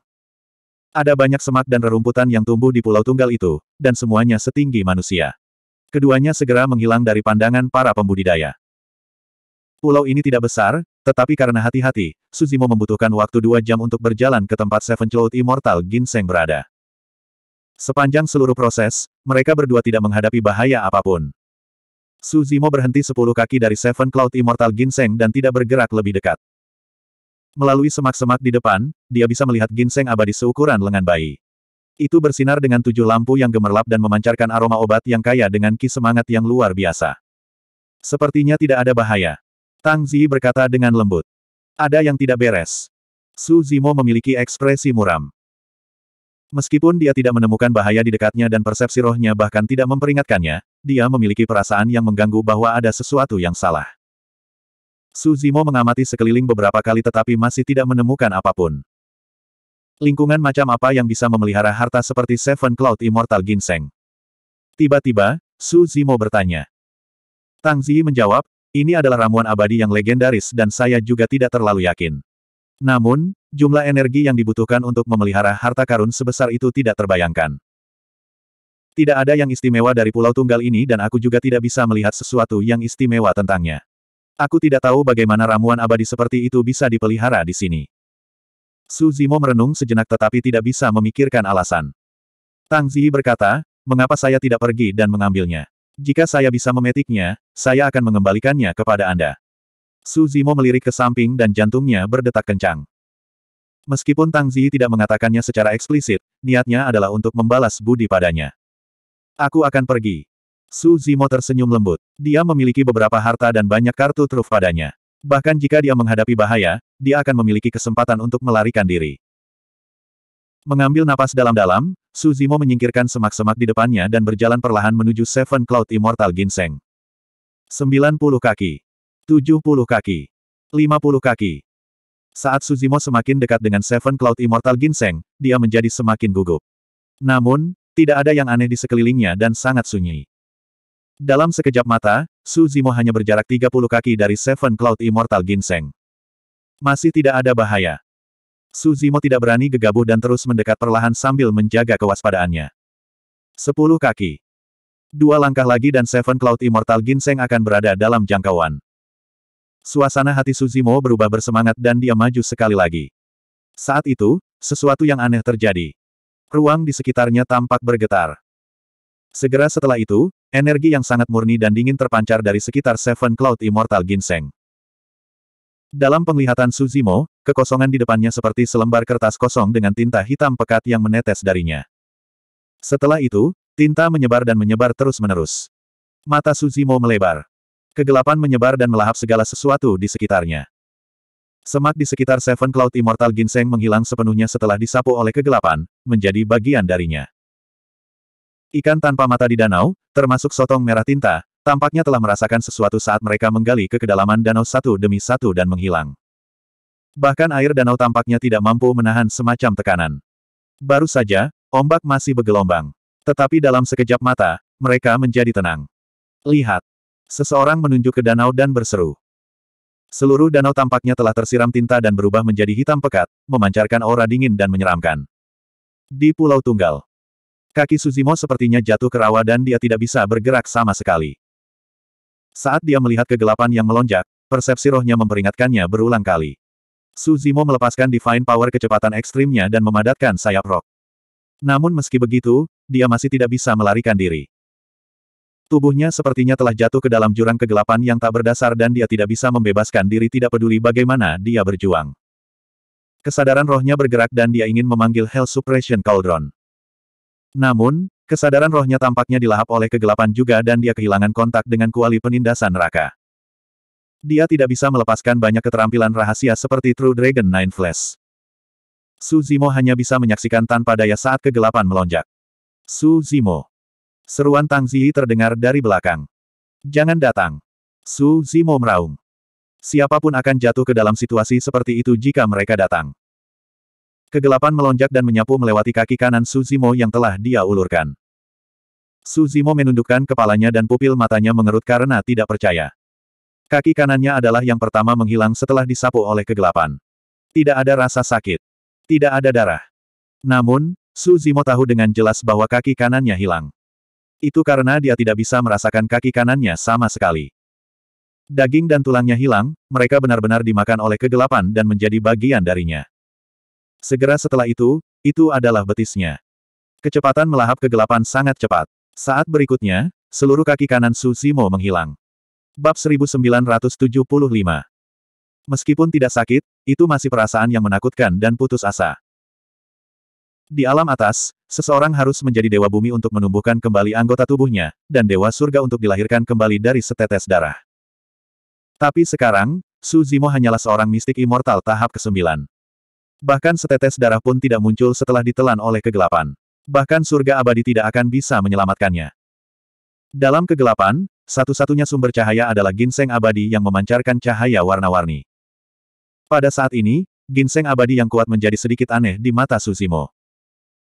Ada banyak semak dan rerumputan yang tumbuh di Pulau Tunggal itu, dan semuanya setinggi manusia. Keduanya segera menghilang dari pandangan para pembudidaya. Pulau ini tidak besar, tetapi karena hati-hati, Suzimo membutuhkan waktu dua jam untuk berjalan ke tempat Seven Cloud Immortal Ginseng berada. Sepanjang seluruh proses, mereka berdua tidak menghadapi bahaya apapun. Suzimo berhenti sepuluh kaki dari Seven Cloud Immortal Ginseng dan tidak bergerak lebih dekat. Melalui semak-semak di depan, dia bisa melihat ginseng abadi seukuran lengan bayi. Itu bersinar dengan tujuh lampu yang gemerlap dan memancarkan aroma obat yang kaya dengan ki semangat yang luar biasa. Sepertinya tidak ada bahaya. Tang Zi berkata dengan lembut. Ada yang tidak beres. Su Zimo memiliki ekspresi muram. Meskipun dia tidak menemukan bahaya di dekatnya dan persepsi rohnya bahkan tidak memperingatkannya, dia memiliki perasaan yang mengganggu bahwa ada sesuatu yang salah. Su Zimo mengamati sekeliling beberapa kali tetapi masih tidak menemukan apapun. Lingkungan macam apa yang bisa memelihara harta seperti Seven Cloud Immortal Ginseng? Tiba-tiba, Su Zimo bertanya. Tang Zi menjawab, ini adalah ramuan abadi yang legendaris dan saya juga tidak terlalu yakin. Namun, jumlah energi yang dibutuhkan untuk memelihara harta karun sebesar itu tidak terbayangkan. Tidak ada yang istimewa dari Pulau Tunggal ini dan aku juga tidak bisa melihat sesuatu yang istimewa tentangnya. Aku tidak tahu bagaimana ramuan abadi seperti itu bisa dipelihara di sini. Su Zimo merenung sejenak tetapi tidak bisa memikirkan alasan. Tang Zi berkata, mengapa saya tidak pergi dan mengambilnya? Jika saya bisa memetiknya, saya akan mengembalikannya kepada Anda. Su Zimo melirik ke samping dan jantungnya berdetak kencang. Meskipun Tang Zi tidak mengatakannya secara eksplisit, niatnya adalah untuk membalas budi padanya. Aku akan pergi. Su Zimo tersenyum lembut. Dia memiliki beberapa harta dan banyak kartu truf padanya. Bahkan jika dia menghadapi bahaya, dia akan memiliki kesempatan untuk melarikan diri. Mengambil napas dalam-dalam, Suzimo menyingkirkan semak-semak di depannya dan berjalan perlahan menuju Seven Cloud Immortal Ginseng. 90 kaki. 70 kaki. 50 kaki. Saat Suzimo semakin dekat dengan Seven Cloud Immortal Ginseng, dia menjadi semakin gugup. Namun, tidak ada yang aneh di sekelilingnya dan sangat sunyi. Dalam sekejap mata, Suzimo hanya berjarak 30 kaki dari Seven Cloud Immortal Ginseng. Masih tidak ada bahaya. Suzimo tidak berani gegabah dan terus mendekat perlahan sambil menjaga kewaspadaannya. Sepuluh kaki. Dua langkah lagi dan Seven Cloud Immortal Ginseng akan berada dalam jangkauan. Suasana hati Suzimo berubah bersemangat dan dia maju sekali lagi. Saat itu, sesuatu yang aneh terjadi. Ruang di sekitarnya tampak bergetar. Segera setelah itu, energi yang sangat murni dan dingin terpancar dari sekitar Seven Cloud Immortal Ginseng. Dalam penglihatan Suzimo, Kekosongan di depannya seperti selembar kertas kosong dengan tinta hitam pekat yang menetes darinya. Setelah itu, tinta menyebar dan menyebar terus-menerus. Mata Suzimo melebar. Kegelapan menyebar dan melahap segala sesuatu di sekitarnya. Semak di sekitar Seven Cloud Immortal Ginseng menghilang sepenuhnya setelah disapu oleh kegelapan, menjadi bagian darinya. Ikan tanpa mata di danau, termasuk sotong merah tinta, tampaknya telah merasakan sesuatu saat mereka menggali ke kedalaman danau satu demi satu dan menghilang. Bahkan air danau tampaknya tidak mampu menahan semacam tekanan. Baru saja, ombak masih bergelombang. Tetapi dalam sekejap mata, mereka menjadi tenang. Lihat. Seseorang menunjuk ke danau dan berseru. Seluruh danau tampaknya telah tersiram tinta dan berubah menjadi hitam pekat, memancarkan aura dingin dan menyeramkan. Di Pulau Tunggal. Kaki Suzimo sepertinya jatuh ke rawa dan dia tidak bisa bergerak sama sekali. Saat dia melihat kegelapan yang melonjak, persepsi rohnya memperingatkannya berulang kali. Su Zimo melepaskan Divine Power kecepatan ekstrimnya dan memadatkan sayap rok. Namun meski begitu, dia masih tidak bisa melarikan diri. Tubuhnya sepertinya telah jatuh ke dalam jurang kegelapan yang tak berdasar dan dia tidak bisa membebaskan diri tidak peduli bagaimana dia berjuang. Kesadaran rohnya bergerak dan dia ingin memanggil Hell Suppression Cauldron. Namun, kesadaran rohnya tampaknya dilahap oleh kegelapan juga dan dia kehilangan kontak dengan kuali penindasan neraka. Dia tidak bisa melepaskan banyak keterampilan rahasia seperti True Dragon Nine Flash. Su Zimo hanya bisa menyaksikan tanpa daya saat kegelapan melonjak. Su Zimo. Seruan Tang Ziyi terdengar dari belakang. Jangan datang. Su Zimo meraung. Siapapun akan jatuh ke dalam situasi seperti itu jika mereka datang. Kegelapan melonjak dan menyapu melewati kaki kanan Su Zimo yang telah dia ulurkan. Su Zimo menundukkan kepalanya dan pupil matanya mengerut karena tidak percaya. Kaki kanannya adalah yang pertama menghilang setelah disapu oleh kegelapan. Tidak ada rasa sakit. Tidak ada darah. Namun, Su Zimo tahu dengan jelas bahwa kaki kanannya hilang. Itu karena dia tidak bisa merasakan kaki kanannya sama sekali. Daging dan tulangnya hilang, mereka benar-benar dimakan oleh kegelapan dan menjadi bagian darinya. Segera setelah itu, itu adalah betisnya. Kecepatan melahap kegelapan sangat cepat. Saat berikutnya, seluruh kaki kanan Su Zimo menghilang. Bab 1975 Meskipun tidak sakit, itu masih perasaan yang menakutkan dan putus asa. Di alam atas, seseorang harus menjadi dewa bumi untuk menumbuhkan kembali anggota tubuhnya, dan dewa surga untuk dilahirkan kembali dari setetes darah. Tapi sekarang, Su Zimo hanyalah seorang mistik immortal tahap ke-9. Bahkan setetes darah pun tidak muncul setelah ditelan oleh kegelapan. Bahkan surga abadi tidak akan bisa menyelamatkannya. Dalam kegelapan, satu-satunya sumber cahaya adalah ginseng abadi yang memancarkan cahaya warna-warni. Pada saat ini, ginseng abadi yang kuat menjadi sedikit aneh di mata Susimo.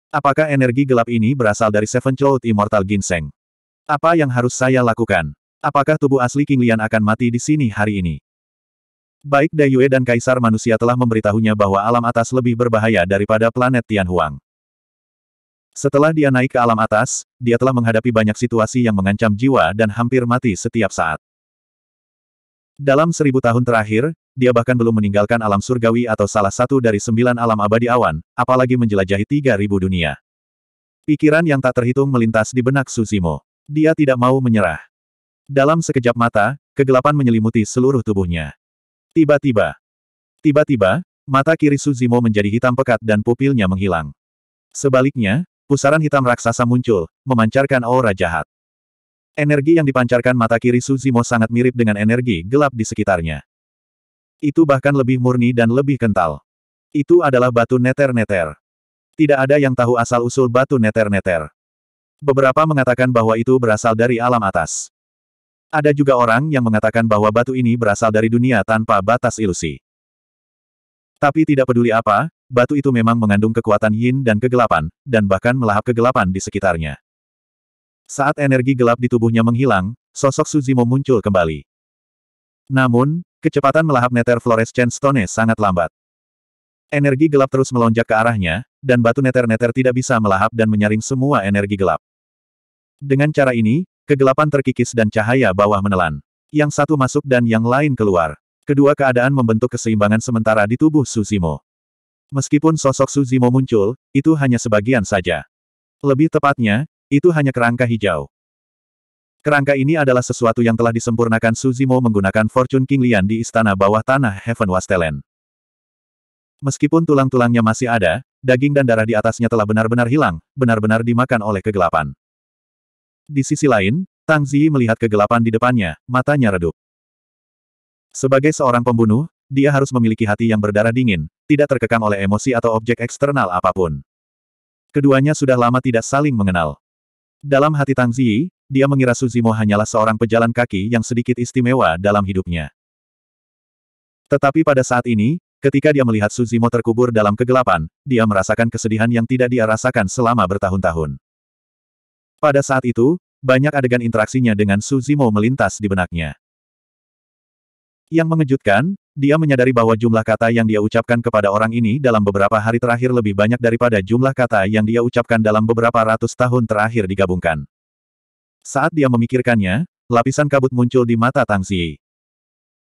Apakah energi gelap ini berasal dari Seven Cloud Immortal Ginseng? Apa yang harus saya lakukan? Apakah tubuh asli King Lian akan mati di sini hari ini? Baik Dayue dan Kaisar Manusia telah memberitahunya bahwa alam atas lebih berbahaya daripada planet Tianhuang. Setelah dia naik ke alam atas, dia telah menghadapi banyak situasi yang mengancam jiwa dan hampir mati setiap saat. Dalam seribu tahun terakhir, dia bahkan belum meninggalkan alam surgawi atau salah satu dari sembilan alam abadi awan, apalagi menjelajahi tiga ribu dunia. Pikiran yang tak terhitung melintas di benak Suzimo. Dia tidak mau menyerah. Dalam sekejap mata, kegelapan menyelimuti seluruh tubuhnya. Tiba-tiba. Tiba-tiba, mata kiri Suzimo menjadi hitam pekat dan pupilnya menghilang. Sebaliknya, Pusaran hitam raksasa muncul, memancarkan aura jahat. Energi yang dipancarkan mata kiri Suzimo sangat mirip dengan energi gelap di sekitarnya. Itu bahkan lebih murni dan lebih kental. Itu adalah batu neter-neter. Tidak ada yang tahu asal-usul batu neter-neter. Beberapa mengatakan bahwa itu berasal dari alam atas. Ada juga orang yang mengatakan bahwa batu ini berasal dari dunia tanpa batas ilusi. Tapi tidak peduli apa, batu itu memang mengandung kekuatan yin dan kegelapan, dan bahkan melahap kegelapan di sekitarnya. Saat energi gelap di tubuhnya menghilang, sosok Suzimo muncul kembali. Namun, kecepatan melahap Nether fluorescent stone sangat lambat. Energi gelap terus melonjak ke arahnya, dan batu Nether-Nether tidak bisa melahap dan menyaring semua energi gelap. Dengan cara ini, kegelapan terkikis dan cahaya bawah menelan. Yang satu masuk dan yang lain keluar. Kedua keadaan membentuk keseimbangan sementara di tubuh Susimo. Meskipun sosok Suzimo muncul, itu hanya sebagian saja. Lebih tepatnya, itu hanya kerangka hijau. Kerangka ini adalah sesuatu yang telah disempurnakan Suzimo menggunakan Fortune King Lian di istana bawah tanah Heaven Wastelen. Meskipun tulang-tulangnya masih ada, daging dan darah di atasnya telah benar-benar hilang, benar-benar dimakan oleh kegelapan. Di sisi lain, Tang Ziyi melihat kegelapan di depannya, matanya redup. Sebagai seorang pembunuh, dia harus memiliki hati yang berdarah dingin, tidak terkekang oleh emosi atau objek eksternal apapun. Keduanya sudah lama tidak saling mengenal. Dalam hati Tang Ziyi, dia mengira Suzimo hanyalah seorang pejalan kaki yang sedikit istimewa dalam hidupnya. Tetapi pada saat ini, ketika dia melihat Suzimo terkubur dalam kegelapan, dia merasakan kesedihan yang tidak dia rasakan selama bertahun-tahun. Pada saat itu, banyak adegan interaksinya dengan Suzimo melintas di benaknya. Yang mengejutkan, dia menyadari bahwa jumlah kata yang dia ucapkan kepada orang ini dalam beberapa hari terakhir lebih banyak daripada jumlah kata yang dia ucapkan dalam beberapa ratus tahun terakhir digabungkan. Saat dia memikirkannya, lapisan kabut muncul di mata Tang Xi.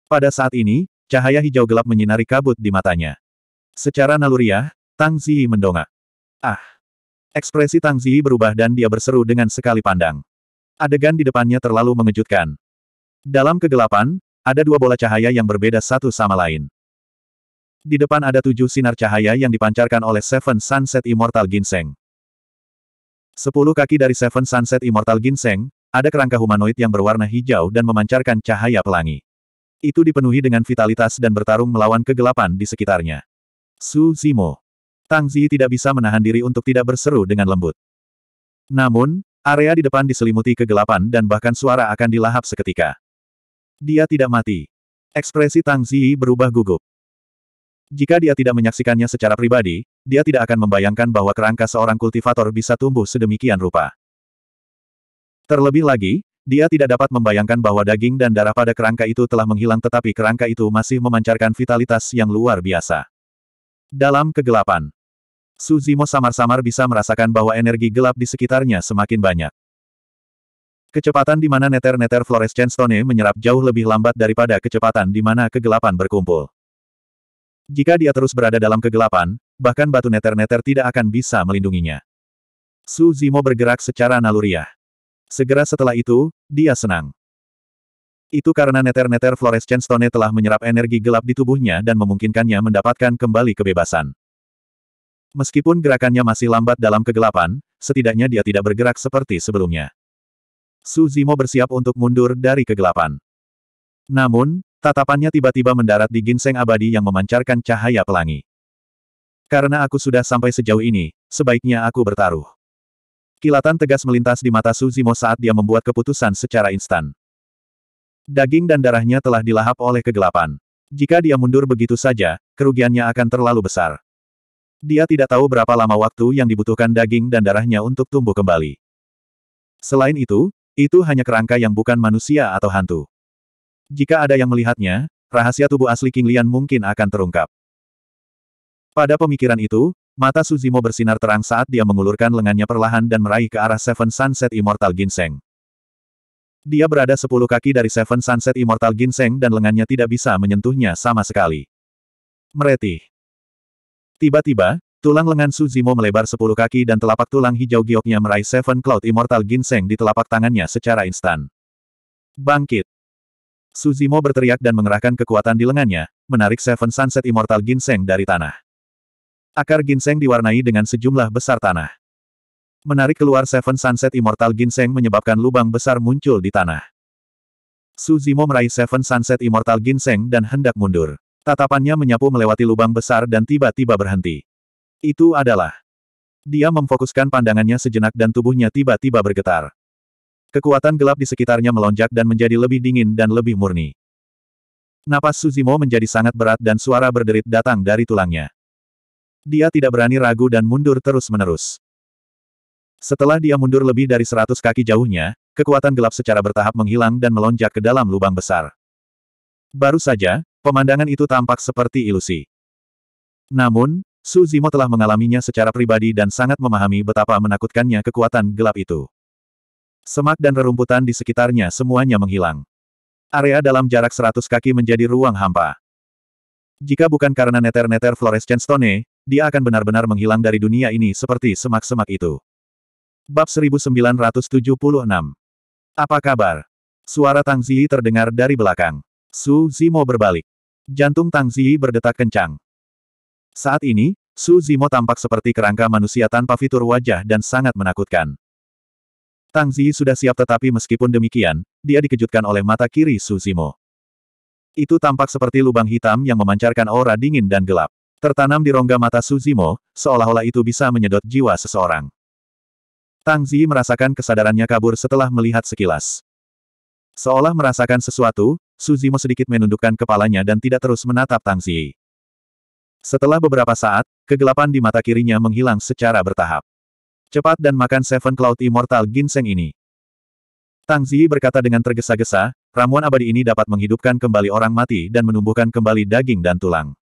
Pada saat ini, cahaya hijau gelap menyinari kabut di matanya. Secara naluriah, Tang Xi mendongak. Ah! Ekspresi Tang Xi berubah dan dia berseru dengan sekali pandang. Adegan di depannya terlalu mengejutkan. Dalam kegelapan, ada dua bola cahaya yang berbeda satu sama lain. Di depan ada tujuh sinar cahaya yang dipancarkan oleh Seven Sunset Immortal Ginseng. Sepuluh kaki dari Seven Sunset Immortal Ginseng, ada kerangka humanoid yang berwarna hijau dan memancarkan cahaya pelangi. Itu dipenuhi dengan vitalitas dan bertarung melawan kegelapan di sekitarnya. Su Zimo. Tang Zi tidak bisa menahan diri untuk tidak berseru dengan lembut. Namun, area di depan diselimuti kegelapan dan bahkan suara akan dilahap seketika. Dia tidak mati. Ekspresi Tang Ziyi berubah gugup. Jika dia tidak menyaksikannya secara pribadi, dia tidak akan membayangkan bahwa kerangka seorang kultivator bisa tumbuh sedemikian rupa. Terlebih lagi, dia tidak dapat membayangkan bahwa daging dan darah pada kerangka itu telah menghilang tetapi kerangka itu masih memancarkan vitalitas yang luar biasa. Dalam kegelapan, Suzimo samar-samar bisa merasakan bahwa energi gelap di sekitarnya semakin banyak. Kecepatan di mana neter-neter fluorescent stone menyerap jauh lebih lambat daripada kecepatan di mana kegelapan berkumpul. Jika dia terus berada dalam kegelapan, bahkan batu neter-neter tidak akan bisa melindunginya. Su Zimo bergerak secara naluriah. Segera setelah itu, dia senang. Itu karena neter-neter fluorescent stone telah menyerap energi gelap di tubuhnya dan memungkinkannya mendapatkan kembali kebebasan. Meskipun gerakannya masih lambat dalam kegelapan, setidaknya dia tidak bergerak seperti sebelumnya. Su Zimo bersiap untuk mundur dari kegelapan. Namun, tatapannya tiba-tiba mendarat di ginseng abadi yang memancarkan cahaya pelangi. Karena aku sudah sampai sejauh ini, sebaiknya aku bertaruh. Kilatan tegas melintas di mata Su Zimo saat dia membuat keputusan secara instan. Daging dan darahnya telah dilahap oleh kegelapan. Jika dia mundur begitu saja, kerugiannya akan terlalu besar. Dia tidak tahu berapa lama waktu yang dibutuhkan daging dan darahnya untuk tumbuh kembali. Selain itu, itu hanya kerangka yang bukan manusia atau hantu. Jika ada yang melihatnya, rahasia tubuh asli King Lian mungkin akan terungkap. Pada pemikiran itu, mata Suzimo bersinar terang saat dia mengulurkan lengannya perlahan dan meraih ke arah Seven Sunset Immortal Ginseng. Dia berada sepuluh kaki dari Seven Sunset Immortal Ginseng dan lengannya tidak bisa menyentuhnya sama sekali. Meretih. Tiba-tiba, Tulang lengan Suzimo melebar sepuluh kaki dan telapak tulang hijau gioknya meraih Seven Cloud Immortal Ginseng di telapak tangannya secara instan. Bangkit! Suzimo berteriak dan mengerahkan kekuatan di lengannya, menarik Seven Sunset Immortal Ginseng dari tanah. Akar ginseng diwarnai dengan sejumlah besar tanah. Menarik keluar Seven Sunset Immortal Ginseng menyebabkan lubang besar muncul di tanah. Suzimo meraih Seven Sunset Immortal Ginseng dan hendak mundur. Tatapannya menyapu melewati lubang besar dan tiba-tiba berhenti. Itu adalah. Dia memfokuskan pandangannya sejenak dan tubuhnya tiba-tiba bergetar. Kekuatan gelap di sekitarnya melonjak dan menjadi lebih dingin dan lebih murni. Napas Suzimo menjadi sangat berat dan suara berderit datang dari tulangnya. Dia tidak berani ragu dan mundur terus-menerus. Setelah dia mundur lebih dari seratus kaki jauhnya, kekuatan gelap secara bertahap menghilang dan melonjak ke dalam lubang besar. Baru saja, pemandangan itu tampak seperti ilusi. Namun, Su Zimo telah mengalaminya secara pribadi dan sangat memahami betapa menakutkannya kekuatan gelap itu. Semak dan rerumputan di sekitarnya semuanya menghilang. Area dalam jarak seratus kaki menjadi ruang hampa. Jika bukan karena neter-neter fluorescent stone, dia akan benar-benar menghilang dari dunia ini seperti semak-semak itu. Bab 1976 Apa kabar? Suara Tang Ziyi terdengar dari belakang. Su Zimo berbalik. Jantung Tang Ziyi berdetak kencang. Saat ini, Su Zimo tampak seperti kerangka manusia tanpa fitur wajah dan sangat menakutkan. Tang Zi sudah siap tetapi meskipun demikian, dia dikejutkan oleh mata kiri Su Zimo. Itu tampak seperti lubang hitam yang memancarkan aura dingin dan gelap. Tertanam di rongga mata Su Zimo, seolah-olah itu bisa menyedot jiwa seseorang. Tang Zi merasakan kesadarannya kabur setelah melihat sekilas. Seolah merasakan sesuatu, Suzimo sedikit menundukkan kepalanya dan tidak terus menatap Tang Zi. Setelah beberapa saat, kegelapan di mata kirinya menghilang secara bertahap. Cepat dan makan Seven Cloud Immortal Ginseng ini. Tang Ziyi berkata dengan tergesa-gesa, ramuan abadi ini dapat menghidupkan kembali orang mati dan menumbuhkan kembali daging dan tulang.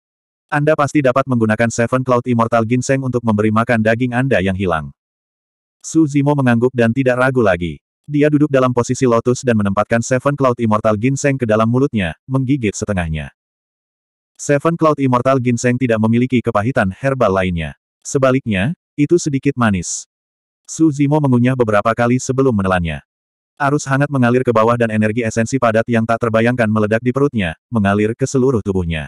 Anda pasti dapat menggunakan Seven Cloud Immortal Ginseng untuk memberi makan daging Anda yang hilang. Su Zimo mengangguk dan tidak ragu lagi. Dia duduk dalam posisi lotus dan menempatkan Seven Cloud Immortal Ginseng ke dalam mulutnya, menggigit setengahnya. Seven Cloud Immortal Ginseng tidak memiliki kepahitan herbal lainnya. Sebaliknya, itu sedikit manis. Su Zimo mengunyah beberapa kali sebelum menelannya. Arus hangat mengalir ke bawah dan energi esensi padat yang tak terbayangkan meledak di perutnya, mengalir ke seluruh tubuhnya.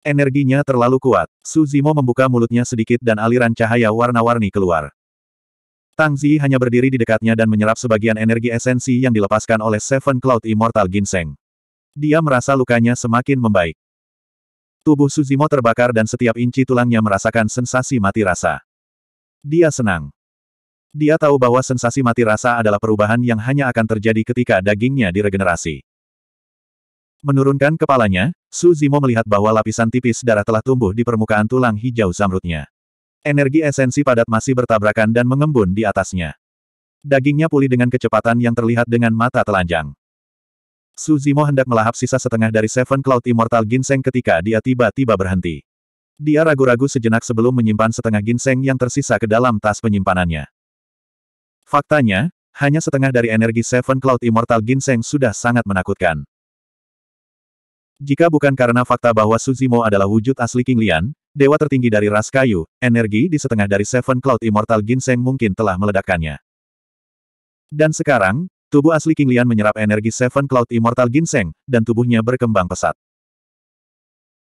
Energinya terlalu kuat. Su Zimo membuka mulutnya sedikit dan aliran cahaya warna-warni keluar. Tang Zi hanya berdiri di dekatnya dan menyerap sebagian energi esensi yang dilepaskan oleh Seven Cloud Immortal Ginseng. Dia merasa lukanya semakin membaik. Tubuh Suzimo terbakar dan setiap inci tulangnya merasakan sensasi mati rasa. Dia senang. Dia tahu bahwa sensasi mati rasa adalah perubahan yang hanya akan terjadi ketika dagingnya diregenerasi. Menurunkan kepalanya, Suzimo melihat bahwa lapisan tipis darah telah tumbuh di permukaan tulang hijau zamrudnya. Energi esensi padat masih bertabrakan dan mengembun di atasnya. Dagingnya pulih dengan kecepatan yang terlihat dengan mata telanjang. Su Zimo hendak melahap sisa setengah dari Seven Cloud Immortal Ginseng ketika dia tiba-tiba berhenti. Dia ragu-ragu sejenak sebelum menyimpan setengah ginseng yang tersisa ke dalam tas penyimpanannya. Faktanya, hanya setengah dari energi Seven Cloud Immortal Ginseng sudah sangat menakutkan. Jika bukan karena fakta bahwa Suzimo adalah wujud asli King Lian, dewa tertinggi dari ras kayu, energi di setengah dari Seven Cloud Immortal Ginseng mungkin telah meledakkannya. Dan sekarang, Tubuh asli King Lian menyerap energi Seven Cloud Immortal Ginseng, dan tubuhnya berkembang pesat.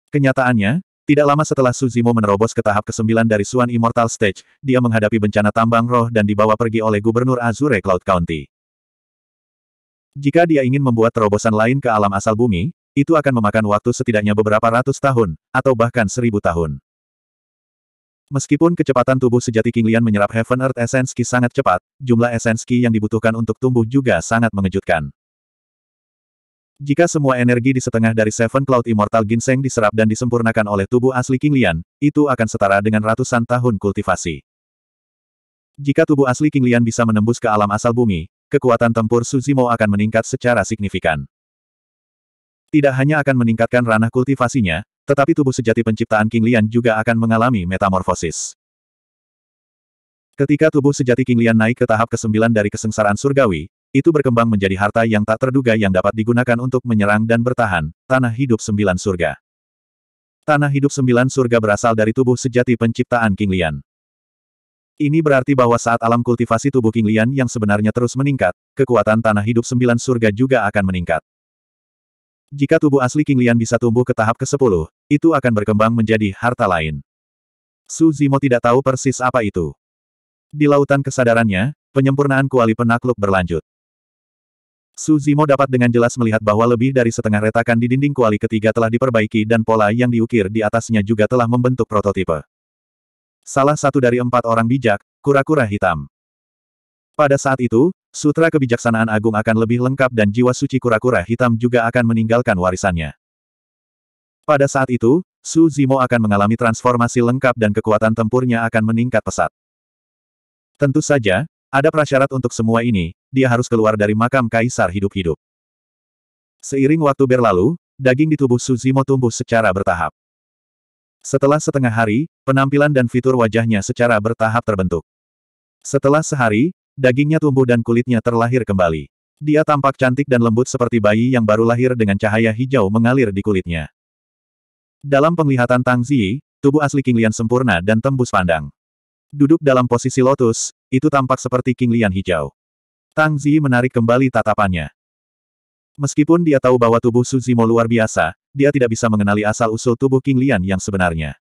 Kenyataannya, tidak lama setelah Suzimo menerobos ke tahap ke-9 dari Suan Immortal Stage, dia menghadapi bencana tambang roh dan dibawa pergi oleh Gubernur Azure Cloud County. Jika dia ingin membuat terobosan lain ke alam asal bumi, itu akan memakan waktu setidaknya beberapa ratus tahun, atau bahkan seribu tahun. Meskipun kecepatan tubuh sejati King Lian menyerap Heaven Earth Essence Ki sangat cepat, jumlah Essence Ki yang dibutuhkan untuk tumbuh juga sangat mengejutkan. Jika semua energi di setengah dari Seven Cloud Immortal Ginseng diserap dan disempurnakan oleh tubuh asli King Lian, itu akan setara dengan ratusan tahun kultivasi. Jika tubuh asli King Lian bisa menembus ke alam asal bumi, kekuatan tempur Suzimo akan meningkat secara signifikan. Tidak hanya akan meningkatkan ranah kultivasinya, tetapi tubuh sejati penciptaan King Lian juga akan mengalami metamorfosis. Ketika tubuh sejati King Lian naik ke tahap ke-9 dari kesengsaraan surgawi, itu berkembang menjadi harta yang tak terduga yang dapat digunakan untuk menyerang dan bertahan, Tanah Hidup Sembilan Surga. Tanah Hidup Sembilan Surga berasal dari tubuh sejati penciptaan King Lian. Ini berarti bahwa saat alam kultivasi tubuh King Lian yang sebenarnya terus meningkat, kekuatan Tanah Hidup Sembilan Surga juga akan meningkat. Jika tubuh asli King Lian bisa tumbuh ke tahap ke-10, itu akan berkembang menjadi harta lain. Su Zimo tidak tahu persis apa itu. Di lautan kesadarannya, penyempurnaan kuali penakluk berlanjut. Su Zimo dapat dengan jelas melihat bahwa lebih dari setengah retakan di dinding kuali ketiga telah diperbaiki dan pola yang diukir di atasnya juga telah membentuk prototipe. Salah satu dari empat orang bijak, kura-kura hitam. Pada saat itu, Sutra kebijaksanaan agung akan lebih lengkap dan jiwa suci kura-kura hitam juga akan meninggalkan warisannya. Pada saat itu, Su Zimo akan mengalami transformasi lengkap dan kekuatan tempurnya akan meningkat pesat. Tentu saja, ada prasyarat untuk semua ini, dia harus keluar dari makam kaisar hidup-hidup. Seiring waktu berlalu, daging di tubuh Su Zimo tumbuh secara bertahap. Setelah setengah hari, penampilan dan fitur wajahnya secara bertahap terbentuk. Setelah sehari, Dagingnya tumbuh dan kulitnya terlahir kembali. Dia tampak cantik dan lembut seperti bayi yang baru lahir dengan cahaya hijau mengalir di kulitnya. Dalam penglihatan Tang Ziyi, tubuh asli King Lian sempurna dan tembus pandang. Duduk dalam posisi lotus, itu tampak seperti King Lian hijau. Tang Ziyi menarik kembali tatapannya. Meskipun dia tahu bahwa tubuh Suzimo luar biasa, dia tidak bisa mengenali asal-usul tubuh King Lian yang sebenarnya.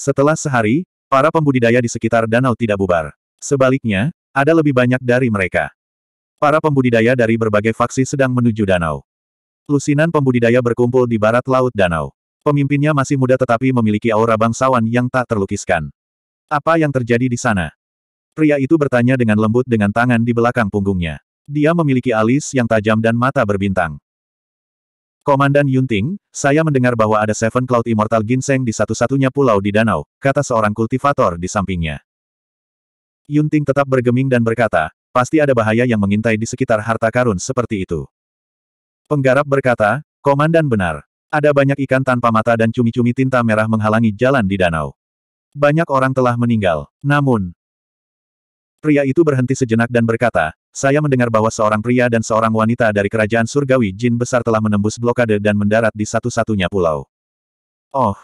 Setelah sehari, para pembudidaya di sekitar danau tidak bubar. Sebaliknya, ada lebih banyak dari mereka. Para pembudidaya dari berbagai faksi sedang menuju danau. Lusinan pembudidaya berkumpul di barat laut danau. Pemimpinnya masih muda tetapi memiliki aura bangsawan yang tak terlukiskan. Apa yang terjadi di sana? Pria itu bertanya dengan lembut dengan tangan di belakang punggungnya. Dia memiliki alis yang tajam dan mata berbintang. Komandan Yunting, saya mendengar bahwa ada Seven Cloud Immortal Ginseng di satu-satunya pulau di danau, kata seorang kultivator di sampingnya. Yunting tetap bergeming dan berkata, pasti ada bahaya yang mengintai di sekitar harta karun seperti itu. Penggarap berkata, komandan benar. Ada banyak ikan tanpa mata dan cumi-cumi tinta merah menghalangi jalan di danau. Banyak orang telah meninggal. Namun, pria itu berhenti sejenak dan berkata, saya mendengar bahwa seorang pria dan seorang wanita dari kerajaan surgawi jin besar telah menembus blokade dan mendarat di satu-satunya pulau. Oh,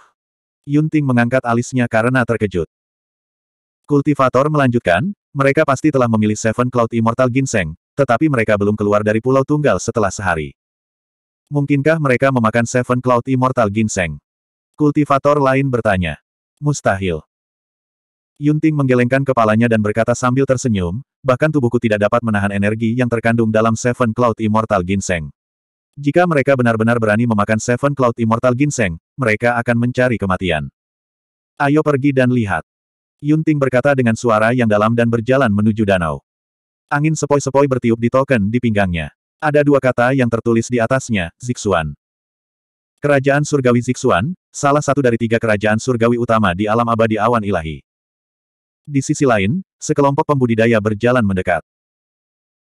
Yunting mengangkat alisnya karena terkejut. Kultivator melanjutkan, mereka pasti telah memilih Seven Cloud Immortal Ginseng, tetapi mereka belum keluar dari Pulau Tunggal setelah sehari. Mungkinkah mereka memakan Seven Cloud Immortal Ginseng? Kultivator lain bertanya. Mustahil. Yunting menggelengkan kepalanya dan berkata sambil tersenyum, bahkan tubuhku tidak dapat menahan energi yang terkandung dalam Seven Cloud Immortal Ginseng. Jika mereka benar-benar berani memakan Seven Cloud Immortal Ginseng, mereka akan mencari kematian. Ayo pergi dan lihat. Yunting berkata dengan suara yang dalam dan berjalan menuju danau. Angin sepoi-sepoi bertiup di token di pinggangnya. Ada dua kata yang tertulis di atasnya, Zixuan. Kerajaan Surgawi Zixuan, salah satu dari tiga kerajaan surgawi utama di alam abadi awan ilahi. Di sisi lain, sekelompok pembudidaya berjalan mendekat.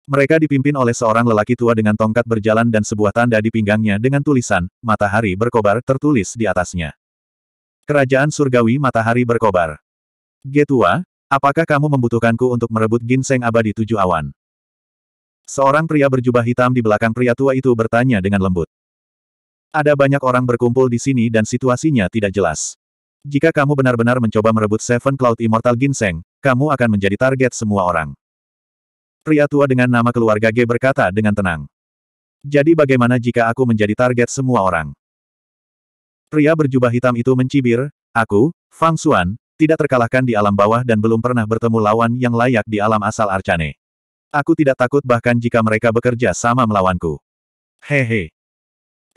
Mereka dipimpin oleh seorang lelaki tua dengan tongkat berjalan dan sebuah tanda di pinggangnya dengan tulisan, Matahari Berkobar, tertulis di atasnya. Kerajaan Surgawi Matahari Berkobar. Getua, apakah kamu membutuhkanku untuk merebut ginseng abadi tujuh awan? Seorang pria berjubah hitam di belakang pria tua itu bertanya dengan lembut. Ada banyak orang berkumpul di sini dan situasinya tidak jelas. Jika kamu benar-benar mencoba merebut Seven Cloud Immortal Ginseng, kamu akan menjadi target semua orang. Pria tua dengan nama keluarga G berkata dengan tenang. Jadi bagaimana jika aku menjadi target semua orang? Pria berjubah hitam itu mencibir, aku, Fang Xuan, tidak terkalahkan di alam bawah dan belum pernah bertemu lawan yang layak di alam asal Arcane. Aku tidak takut bahkan jika mereka bekerja sama melawanku. Hehe.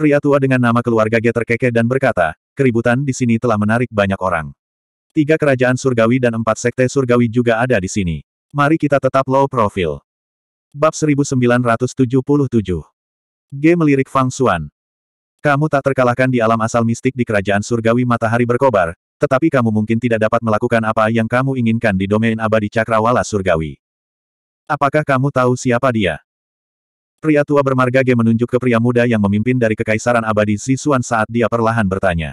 Pria tua dengan nama keluarga G terkekeh dan berkata, keributan di sini telah menarik banyak orang. Tiga kerajaan surgawi dan empat sekte surgawi juga ada di sini. Mari kita tetap low profile. Bab 1977 G melirik Fang Xuan, kamu tak terkalahkan di alam asal mistik di kerajaan surgawi matahari berkobar, tetapi kamu mungkin tidak dapat melakukan apa yang kamu inginkan di domain abadi cakrawala surgawi. Apakah kamu tahu siapa dia? Pria tua bermarga G menunjuk ke pria muda yang memimpin dari Kekaisaran Abadi Sisuan saat dia perlahan bertanya.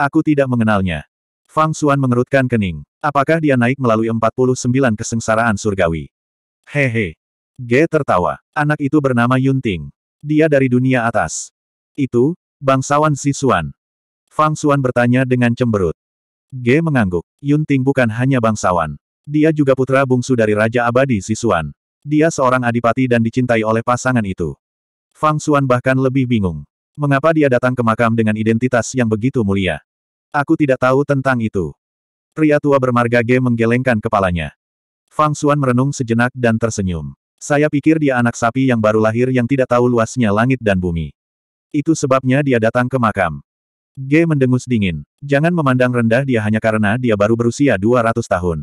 Aku tidak mengenalnya. Fang Xuan mengerutkan kening. Apakah dia naik melalui 49 kesengsaraan surgawi? Hehe. G tertawa. Anak itu bernama Yunting. Dia dari dunia atas. Itu, bangsawan Sisuan. Fang Xuan bertanya dengan cemberut. Ge mengangguk. Yun Ting bukan hanya bangsawan. Dia juga putra bungsu dari Raja Abadi Sisuan. Dia seorang adipati dan dicintai oleh pasangan itu. Fang Xuan bahkan lebih bingung. Mengapa dia datang ke makam dengan identitas yang begitu mulia? Aku tidak tahu tentang itu. Pria tua bermarga Ge menggelengkan kepalanya. Fang Xuan merenung sejenak dan tersenyum. Saya pikir dia anak sapi yang baru lahir yang tidak tahu luasnya langit dan bumi. Itu sebabnya dia datang ke makam. G mendengus dingin. Jangan memandang rendah dia hanya karena dia baru berusia 200 tahun.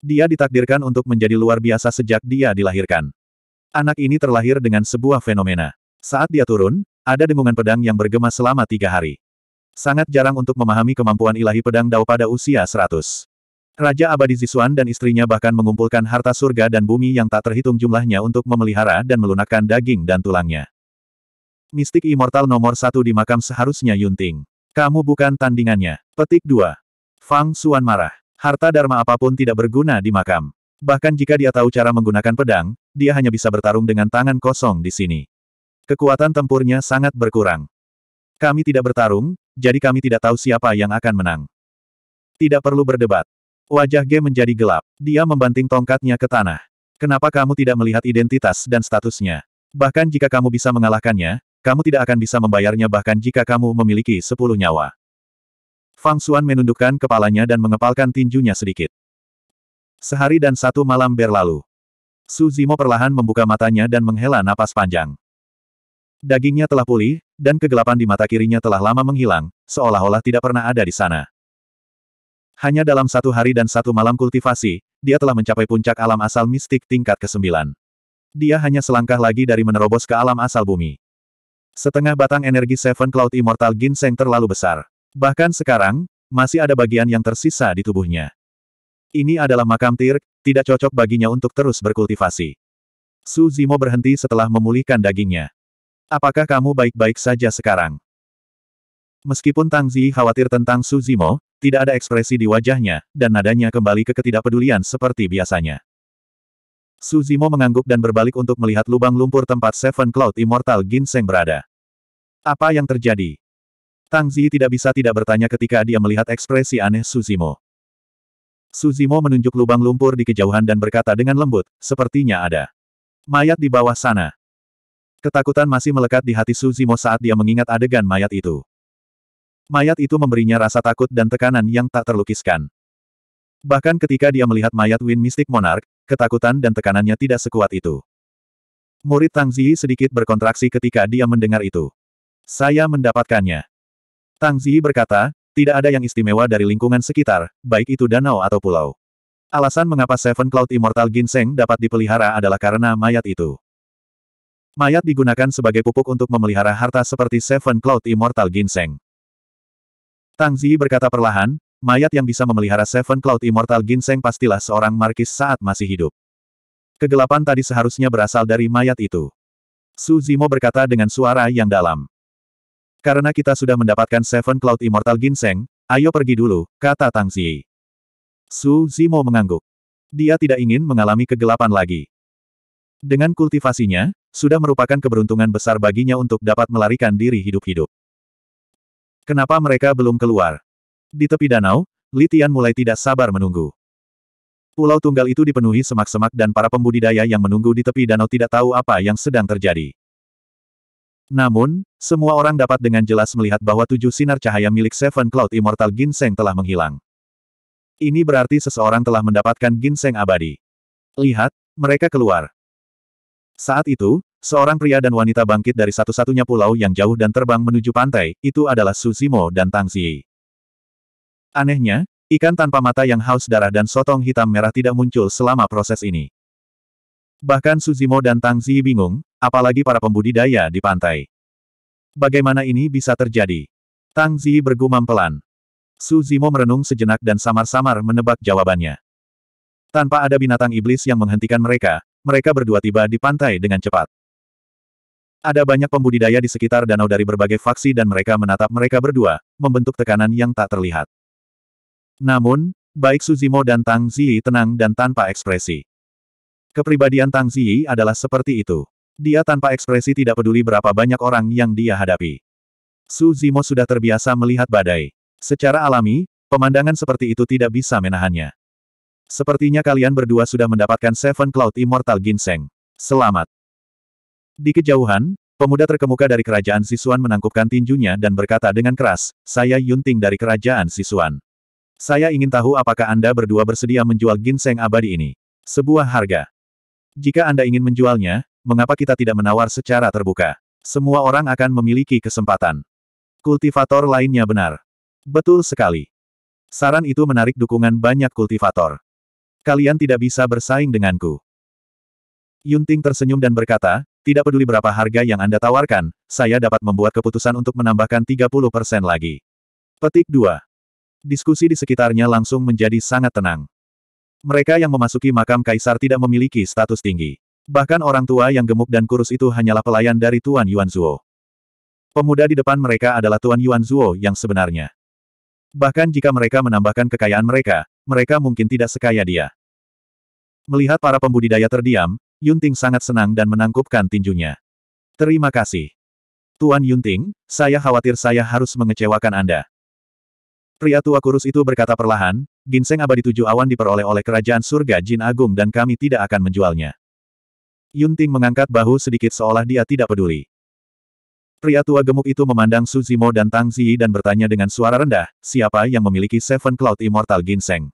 Dia ditakdirkan untuk menjadi luar biasa sejak dia dilahirkan. Anak ini terlahir dengan sebuah fenomena. Saat dia turun, ada dengungan pedang yang bergema selama tiga hari. Sangat jarang untuk memahami kemampuan ilahi pedang Dao pada usia 100. Raja Abadi Zisuan dan istrinya bahkan mengumpulkan harta surga dan bumi yang tak terhitung jumlahnya untuk memelihara dan melunakkan daging dan tulangnya. Mistik Immortal nomor satu di makam seharusnya Yunting. Kamu bukan tandingannya. Petik 2. Fang Suan marah. Harta dharma apapun tidak berguna di makam. Bahkan jika dia tahu cara menggunakan pedang, dia hanya bisa bertarung dengan tangan kosong di sini. Kekuatan tempurnya sangat berkurang. Kami tidak bertarung, jadi kami tidak tahu siapa yang akan menang. Tidak perlu berdebat. Wajah G menjadi gelap. Dia membanting tongkatnya ke tanah. Kenapa kamu tidak melihat identitas dan statusnya? Bahkan jika kamu bisa mengalahkannya, kamu tidak akan bisa membayarnya bahkan jika kamu memiliki sepuluh nyawa. Fang Xuan menundukkan kepalanya dan mengepalkan tinjunya sedikit. Sehari dan satu malam berlalu. Su Zimo perlahan membuka matanya dan menghela napas panjang. Dagingnya telah pulih, dan kegelapan di mata kirinya telah lama menghilang, seolah-olah tidak pernah ada di sana. Hanya dalam satu hari dan satu malam kultivasi, dia telah mencapai puncak alam asal mistik tingkat ke-9. Dia hanya selangkah lagi dari menerobos ke alam asal bumi. Setengah batang energi Seven Cloud Immortal Ginseng terlalu besar. Bahkan sekarang, masih ada bagian yang tersisa di tubuhnya. Ini adalah makam tir, tidak cocok baginya untuk terus berkultivasi. Su Zimo berhenti setelah memulihkan dagingnya. Apakah kamu baik-baik saja sekarang? Meskipun Tang Zi khawatir tentang Su Zimo, tidak ada ekspresi di wajahnya, dan nadanya kembali ke ketidakpedulian seperti biasanya. Suzimo mengangguk dan berbalik untuk melihat lubang lumpur tempat Seven Cloud Immortal Ginseng berada. Apa yang terjadi? Tang Zi tidak bisa tidak bertanya ketika dia melihat ekspresi aneh Suzimo. Suzimo menunjuk lubang lumpur di kejauhan dan berkata dengan lembut, sepertinya ada. Mayat di bawah sana. Ketakutan masih melekat di hati Suzimo saat dia mengingat adegan mayat itu. Mayat itu memberinya rasa takut dan tekanan yang tak terlukiskan. Bahkan ketika dia melihat mayat Win Mystic Monarch, Ketakutan dan tekanannya tidak sekuat itu. Murid Tang Ziyi sedikit berkontraksi ketika dia mendengar itu. Saya mendapatkannya. Tang Ziyi berkata, tidak ada yang istimewa dari lingkungan sekitar, baik itu danau atau pulau. Alasan mengapa Seven Cloud Immortal Ginseng dapat dipelihara adalah karena mayat itu. Mayat digunakan sebagai pupuk untuk memelihara harta seperti Seven Cloud Immortal Ginseng. Tang Zi berkata perlahan, mayat yang bisa memelihara Seven Cloud Immortal Ginseng pastilah seorang markis saat masih hidup. Kegelapan tadi seharusnya berasal dari mayat itu. Su Zimo berkata dengan suara yang dalam. Karena kita sudah mendapatkan Seven Cloud Immortal Ginseng, ayo pergi dulu, kata Tang Ziyi. Su Zimo mengangguk. Dia tidak ingin mengalami kegelapan lagi. Dengan kultivasinya, sudah merupakan keberuntungan besar baginya untuk dapat melarikan diri hidup-hidup. Kenapa mereka belum keluar? Di tepi danau, Litian mulai tidak sabar menunggu. Pulau tunggal itu dipenuhi semak-semak dan para pembudidaya yang menunggu di tepi danau tidak tahu apa yang sedang terjadi. Namun, semua orang dapat dengan jelas melihat bahwa tujuh sinar cahaya milik Seven Cloud Immortal Ginseng telah menghilang. Ini berarti seseorang telah mendapatkan ginseng abadi. Lihat, mereka keluar. Saat itu, seorang pria dan wanita bangkit dari satu-satunya pulau yang jauh dan terbang menuju pantai, itu adalah Suzimo dan Tang Ziyi. Anehnya, ikan tanpa mata yang haus darah dan sotong hitam merah tidak muncul selama proses ini. Bahkan Suzimo dan Tang Zi bingung, apalagi para pembudidaya di pantai. Bagaimana ini bisa terjadi? Tang Zi bergumam pelan. Suzimo merenung sejenak dan samar-samar menebak jawabannya. Tanpa ada binatang iblis yang menghentikan mereka, mereka berdua tiba di pantai dengan cepat. Ada banyak pembudidaya di sekitar danau dari berbagai faksi dan mereka menatap mereka berdua, membentuk tekanan yang tak terlihat. Namun, baik Suzimo dan Tang Ziyi tenang dan tanpa ekspresi. Kepribadian Tang Ziyi adalah seperti itu. Dia tanpa ekspresi tidak peduli berapa banyak orang yang dia hadapi. Suzimo sudah terbiasa melihat badai. Secara alami, pemandangan seperti itu tidak bisa menahannya. Sepertinya kalian berdua sudah mendapatkan Seven Cloud Immortal Ginseng. Selamat. Di kejauhan, pemuda terkemuka dari kerajaan Sisuan menangkupkan tinjunya dan berkata dengan keras, saya Yunting dari kerajaan Sisuan. Saya ingin tahu apakah Anda berdua bersedia menjual ginseng abadi ini. Sebuah harga. Jika Anda ingin menjualnya, mengapa kita tidak menawar secara terbuka? Semua orang akan memiliki kesempatan. Kultivator lainnya benar. Betul sekali. Saran itu menarik dukungan banyak kultivator. Kalian tidak bisa bersaing denganku. Yunting tersenyum dan berkata, tidak peduli berapa harga yang Anda tawarkan, saya dapat membuat keputusan untuk menambahkan 30% lagi. Petik 2. Diskusi di sekitarnya langsung menjadi sangat tenang. Mereka yang memasuki makam kaisar tidak memiliki status tinggi. Bahkan orang tua yang gemuk dan kurus itu hanyalah pelayan dari Tuan Yuan Zuo. Pemuda di depan mereka adalah Tuan Yuan Zuo yang sebenarnya. Bahkan jika mereka menambahkan kekayaan mereka, mereka mungkin tidak sekaya dia. Melihat para pembudidaya terdiam, Yunting sangat senang dan menangkupkan tinjunya. Terima kasih. Tuan Yunting, saya khawatir saya harus mengecewakan Anda. Pria tua kurus itu berkata perlahan, ginseng abadi tujuh awan diperoleh oleh kerajaan surga Jin Agung dan kami tidak akan menjualnya. Yunting mengangkat bahu sedikit seolah dia tidak peduli. Pria tua gemuk itu memandang Suzimo dan Tang Ziyi dan bertanya dengan suara rendah, siapa yang memiliki Seven Cloud Immortal Ginseng?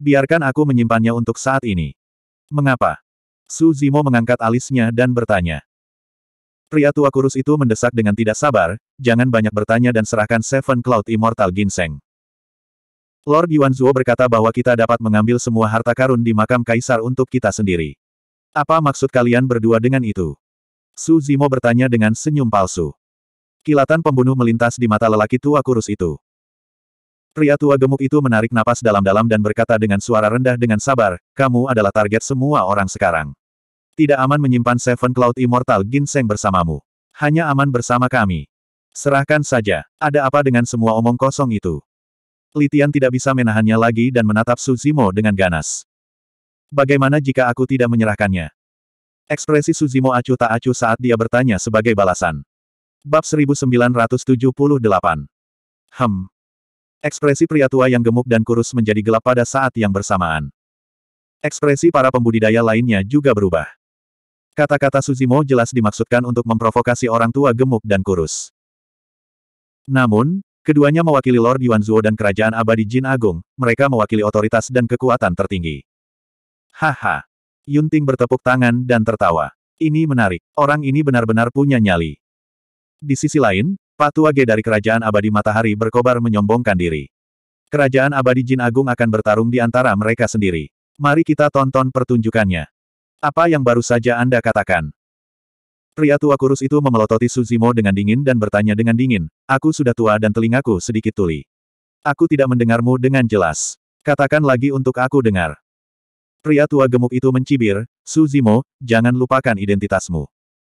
Biarkan aku menyimpannya untuk saat ini. Mengapa? Suzimo mengangkat alisnya dan bertanya. Pria tua kurus itu mendesak dengan tidak sabar, jangan banyak bertanya dan serahkan Seven Cloud Immortal Ginseng. Lord Yuan Yuanzuo berkata bahwa kita dapat mengambil semua harta karun di makam kaisar untuk kita sendiri. Apa maksud kalian berdua dengan itu? Su Zimo bertanya dengan senyum palsu. Kilatan pembunuh melintas di mata lelaki tua kurus itu. Pria tua gemuk itu menarik napas dalam-dalam dan berkata dengan suara rendah dengan sabar, kamu adalah target semua orang sekarang. Tidak aman menyimpan Seven Cloud Immortal Ginseng bersamamu. Hanya aman bersama kami. Serahkan saja, ada apa dengan semua omong kosong itu? Litian tidak bisa menahannya lagi dan menatap Suzimo dengan ganas. Bagaimana jika aku tidak menyerahkannya? Ekspresi Suzimo acuh tak acuh saat dia bertanya sebagai balasan. Bab 1978 Hem. Ekspresi pria tua yang gemuk dan kurus menjadi gelap pada saat yang bersamaan. Ekspresi para pembudidaya lainnya juga berubah. Kata-kata Suzimo jelas dimaksudkan untuk memprovokasi orang tua gemuk dan kurus. Namun, Keduanya mewakili Lord Yuanzuo dan Kerajaan Abadi Jin Agung, mereka mewakili otoritas dan kekuatan tertinggi. Haha. Yunting bertepuk tangan dan tertawa. Ini menarik. Orang ini benar-benar punya nyali. Di sisi lain, Patua Ge dari Kerajaan Abadi Matahari berkobar menyombongkan diri. Kerajaan Abadi Jin Agung akan bertarung di antara mereka sendiri. Mari kita tonton pertunjukannya. Apa yang baru saja Anda katakan? Pria tua kurus itu memelototi Suzimo dengan dingin dan bertanya dengan dingin, aku sudah tua dan telingaku sedikit tuli. Aku tidak mendengarmu dengan jelas. Katakan lagi untuk aku dengar. Pria tua gemuk itu mencibir, Suzimo, jangan lupakan identitasmu.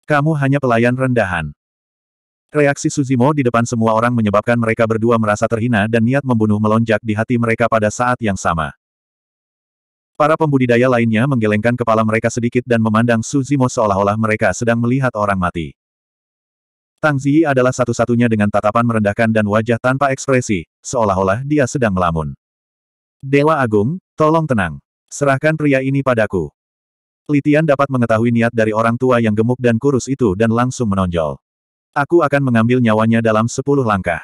Kamu hanya pelayan rendahan. Reaksi Suzimo di depan semua orang menyebabkan mereka berdua merasa terhina dan niat membunuh melonjak di hati mereka pada saat yang sama. Para pembudidaya lainnya menggelengkan kepala mereka sedikit dan memandang Suzimo seolah-olah mereka sedang melihat orang mati. Tang Ziyi adalah satu-satunya dengan tatapan merendahkan dan wajah tanpa ekspresi, seolah-olah dia sedang melamun. Dewa Agung, tolong tenang. Serahkan pria ini padaku. Litian dapat mengetahui niat dari orang tua yang gemuk dan kurus itu dan langsung menonjol. Aku akan mengambil nyawanya dalam sepuluh langkah.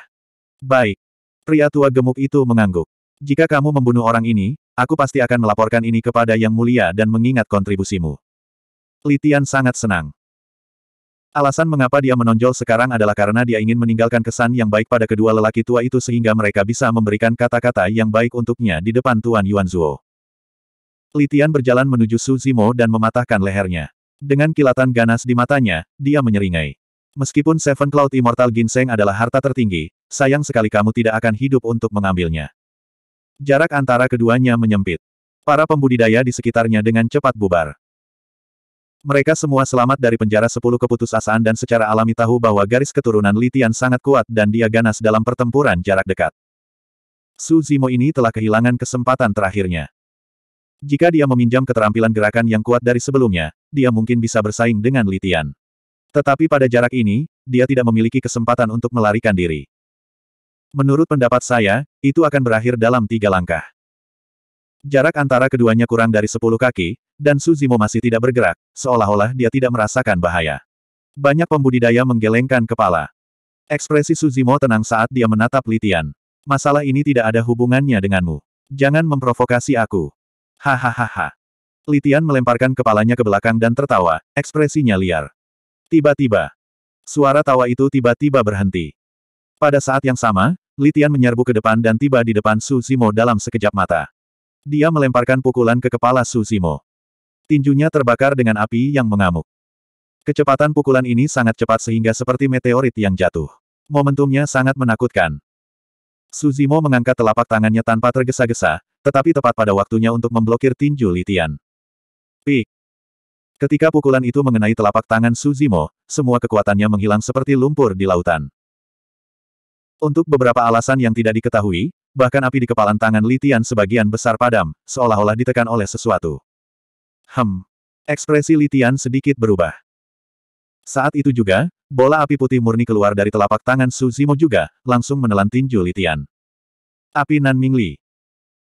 Baik. Pria tua gemuk itu mengangguk. Jika kamu membunuh orang ini, Aku pasti akan melaporkan ini kepada Yang Mulia dan mengingat kontribusimu. Litian sangat senang. Alasan mengapa dia menonjol sekarang adalah karena dia ingin meninggalkan kesan yang baik pada kedua lelaki tua itu sehingga mereka bisa memberikan kata-kata yang baik untuknya di depan Tuan Yuan Zuo. Litian berjalan menuju Su Zimo dan mematahkan lehernya. Dengan kilatan ganas di matanya, dia menyeringai. Meskipun Seven Cloud Immortal Ginseng adalah harta tertinggi, sayang sekali kamu tidak akan hidup untuk mengambilnya. Jarak antara keduanya menyempit. Para pembudidaya di sekitarnya dengan cepat bubar. Mereka semua selamat dari penjara sepuluh keputusasaan dan secara alami tahu bahwa garis keturunan Litian sangat kuat dan dia ganas dalam pertempuran jarak dekat. Su Zimo ini telah kehilangan kesempatan terakhirnya. Jika dia meminjam keterampilan gerakan yang kuat dari sebelumnya, dia mungkin bisa bersaing dengan Litian. Tetapi pada jarak ini, dia tidak memiliki kesempatan untuk melarikan diri. Menurut pendapat saya, itu akan berakhir dalam tiga langkah. Jarak antara keduanya kurang dari sepuluh kaki, dan Suzimo masih tidak bergerak, seolah-olah dia tidak merasakan bahaya. Banyak pembudidaya menggelengkan kepala. Ekspresi Suzimo tenang saat dia menatap Litian. Masalah ini tidak ada hubungannya denganmu. Jangan memprovokasi aku. Hahaha. Litian melemparkan kepalanya ke belakang dan tertawa, ekspresinya liar. Tiba-tiba. Suara tawa itu tiba-tiba berhenti. Pada saat yang sama, Litian menyerbu ke depan dan tiba di depan Su Zimo dalam sekejap mata. Dia melemparkan pukulan ke kepala Su Zimo. Tinjunya terbakar dengan api yang mengamuk. Kecepatan pukulan ini sangat cepat sehingga seperti meteorit yang jatuh. Momentumnya sangat menakutkan. Suzimo mengangkat telapak tangannya tanpa tergesa-gesa, tetapi tepat pada waktunya untuk memblokir tinju Litian. Pik. Ketika pukulan itu mengenai telapak tangan Suzimo, semua kekuatannya menghilang seperti lumpur di lautan. Untuk beberapa alasan yang tidak diketahui, bahkan api di kepalan tangan Litian sebagian besar padam, seolah-olah ditekan oleh sesuatu. Hem. Ekspresi Litian sedikit berubah. Saat itu juga, bola api putih murni keluar dari telapak tangan Suzimo juga, langsung menelan tinju Litian. Api Nanmingli.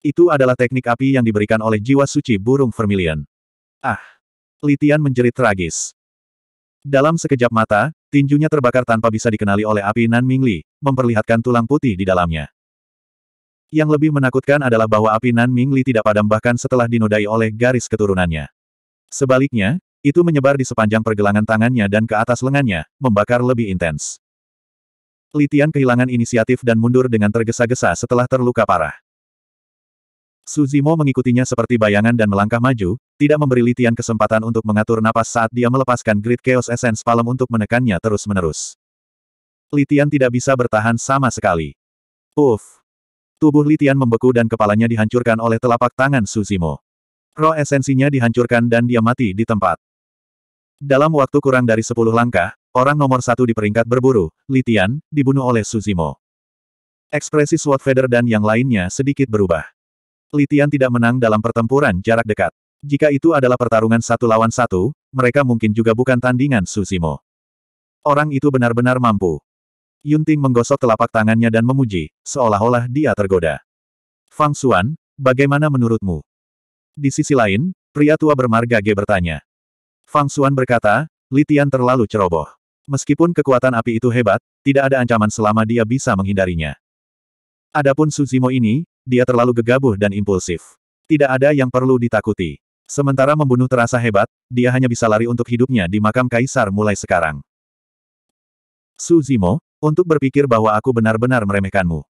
Itu adalah teknik api yang diberikan oleh jiwa suci burung vermilion. Ah! Litian menjerit tragis. Dalam sekejap mata, tinjunya terbakar tanpa bisa dikenali oleh api Nanmingli, memperlihatkan tulang putih di dalamnya. Yang lebih menakutkan adalah bahwa api Nan Mingli tidak padam bahkan setelah dinodai oleh garis keturunannya. Sebaliknya, itu menyebar di sepanjang pergelangan tangannya dan ke atas lengannya, membakar lebih intens. Litian kehilangan inisiatif dan mundur dengan tergesa-gesa setelah terluka parah. Suzimo mengikutinya seperti bayangan dan melangkah maju, tidak memberi Litian kesempatan untuk mengatur napas saat dia melepaskan grid Chaos Essence Palem untuk menekannya terus-menerus. Litian tidak bisa bertahan sama sekali. Uff! Tubuh Litian membeku dan kepalanya dihancurkan oleh telapak tangan Suzimo. Roh esensinya dihancurkan dan dia mati di tempat. Dalam waktu kurang dari sepuluh langkah, orang nomor satu di peringkat berburu, Litian, dibunuh oleh Suzimo. Ekspresi Sword Feather dan yang lainnya sedikit berubah. Litian tidak menang dalam pertempuran jarak dekat. Jika itu adalah pertarungan satu lawan satu, mereka mungkin juga bukan tandingan Suzimo. Orang itu benar-benar mampu. Yunting menggosok telapak tangannya dan memuji, seolah-olah dia tergoda. Fang Xuan, bagaimana menurutmu? Di sisi lain, pria tua bermarga G bertanya. Fang Xuan berkata, Litian terlalu ceroboh. Meskipun kekuatan api itu hebat, tidak ada ancaman selama dia bisa menghindarinya. Adapun Suzimo ini, dia terlalu gegabah dan impulsif. Tidak ada yang perlu ditakuti. Sementara membunuh terasa hebat, dia hanya bisa lari untuk hidupnya di makam kaisar mulai sekarang. Suzimo, untuk berpikir bahwa aku benar-benar meremehkanmu.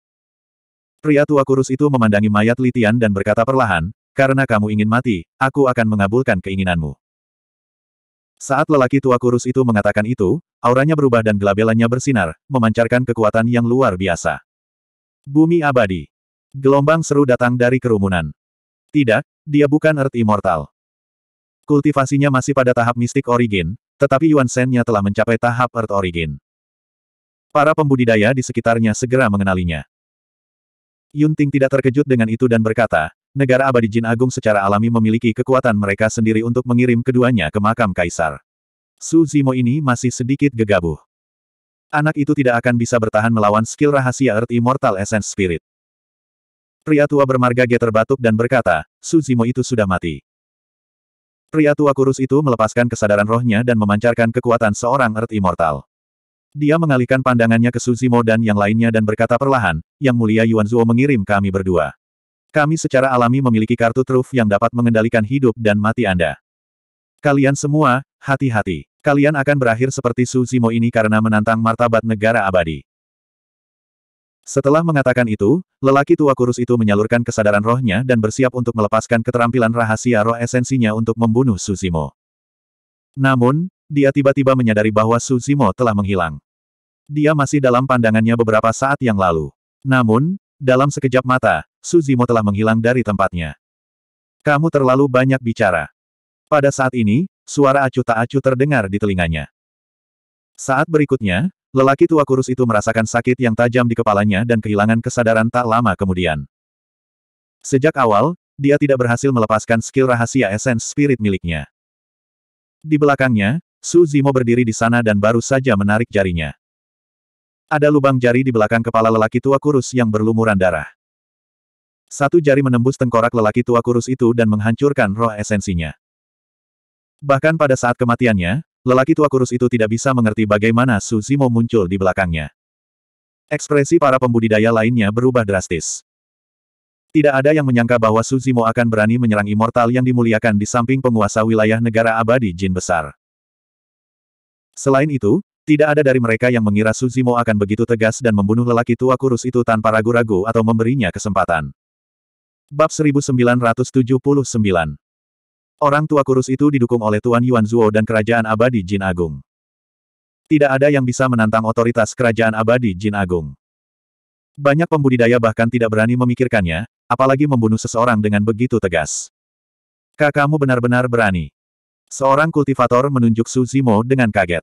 Pria tua kurus itu memandangi mayat Litian dan berkata perlahan, karena kamu ingin mati, aku akan mengabulkan keinginanmu. Saat lelaki tua kurus itu mengatakan itu, auranya berubah dan gelabelannya bersinar, memancarkan kekuatan yang luar biasa. Bumi abadi. Gelombang seru datang dari kerumunan. Tidak, dia bukan Earth Immortal. Kultivasinya masih pada tahap mistik origin, tetapi Yuan Shen-nya telah mencapai tahap Earth Origin. Para pembudidaya di sekitarnya segera mengenalinya. Yunting tidak terkejut dengan itu dan berkata, negara abadi jin agung secara alami memiliki kekuatan mereka sendiri untuk mengirim keduanya ke makam kaisar. Su Zimo ini masih sedikit gegabah. Anak itu tidak akan bisa bertahan melawan skill rahasia Earth Immortal Essence Spirit. Pria tua bermarga G terbatuk dan berkata, Su Zimo itu sudah mati. Pria tua kurus itu melepaskan kesadaran rohnya dan memancarkan kekuatan seorang Earth Immortal. Dia mengalihkan pandangannya ke Suzimo dan yang lainnya dan berkata perlahan, Yang Mulia Yuan Zuo mengirim kami berdua. Kami secara alami memiliki kartu truf yang dapat mengendalikan hidup dan mati Anda. Kalian semua, hati-hati. Kalian akan berakhir seperti Suzimo ini karena menantang martabat negara abadi. Setelah mengatakan itu, lelaki tua kurus itu menyalurkan kesadaran rohnya dan bersiap untuk melepaskan keterampilan rahasia roh esensinya untuk membunuh Suzimo. Namun, dia tiba-tiba menyadari bahwa Suzimo telah menghilang. Dia masih dalam pandangannya beberapa saat yang lalu. Namun, dalam sekejap mata, Suzimo telah menghilang dari tempatnya. Kamu terlalu banyak bicara. Pada saat ini, suara acuh tak acuh terdengar di telinganya. Saat berikutnya, lelaki tua kurus itu merasakan sakit yang tajam di kepalanya dan kehilangan kesadaran tak lama kemudian. Sejak awal, dia tidak berhasil melepaskan skill rahasia esens spirit miliknya. Di belakangnya, Su Zimo berdiri di sana dan baru saja menarik jarinya. Ada lubang jari di belakang kepala lelaki tua kurus yang berlumuran darah. Satu jari menembus tengkorak lelaki tua kurus itu dan menghancurkan roh esensinya. Bahkan pada saat kematiannya, lelaki tua kurus itu tidak bisa mengerti bagaimana Su Zimo muncul di belakangnya. Ekspresi para pembudidaya lainnya berubah drastis. Tidak ada yang menyangka bahwa Suzimo akan berani menyerang immortal yang dimuliakan di samping penguasa wilayah negara abadi jin besar. Selain itu, tidak ada dari mereka yang mengira Suzimo akan begitu tegas dan membunuh lelaki tua kurus itu tanpa ragu-ragu atau memberinya kesempatan. Bab 1979 Orang tua kurus itu didukung oleh Tuan Yuan Zuo dan Kerajaan Abadi Jin Agung. Tidak ada yang bisa menantang otoritas Kerajaan Abadi Jin Agung. Banyak pembudidaya bahkan tidak berani memikirkannya, apalagi membunuh seseorang dengan begitu tegas. Kakakmu benar-benar berani. Seorang kultivator menunjuk Suzimo dengan kaget.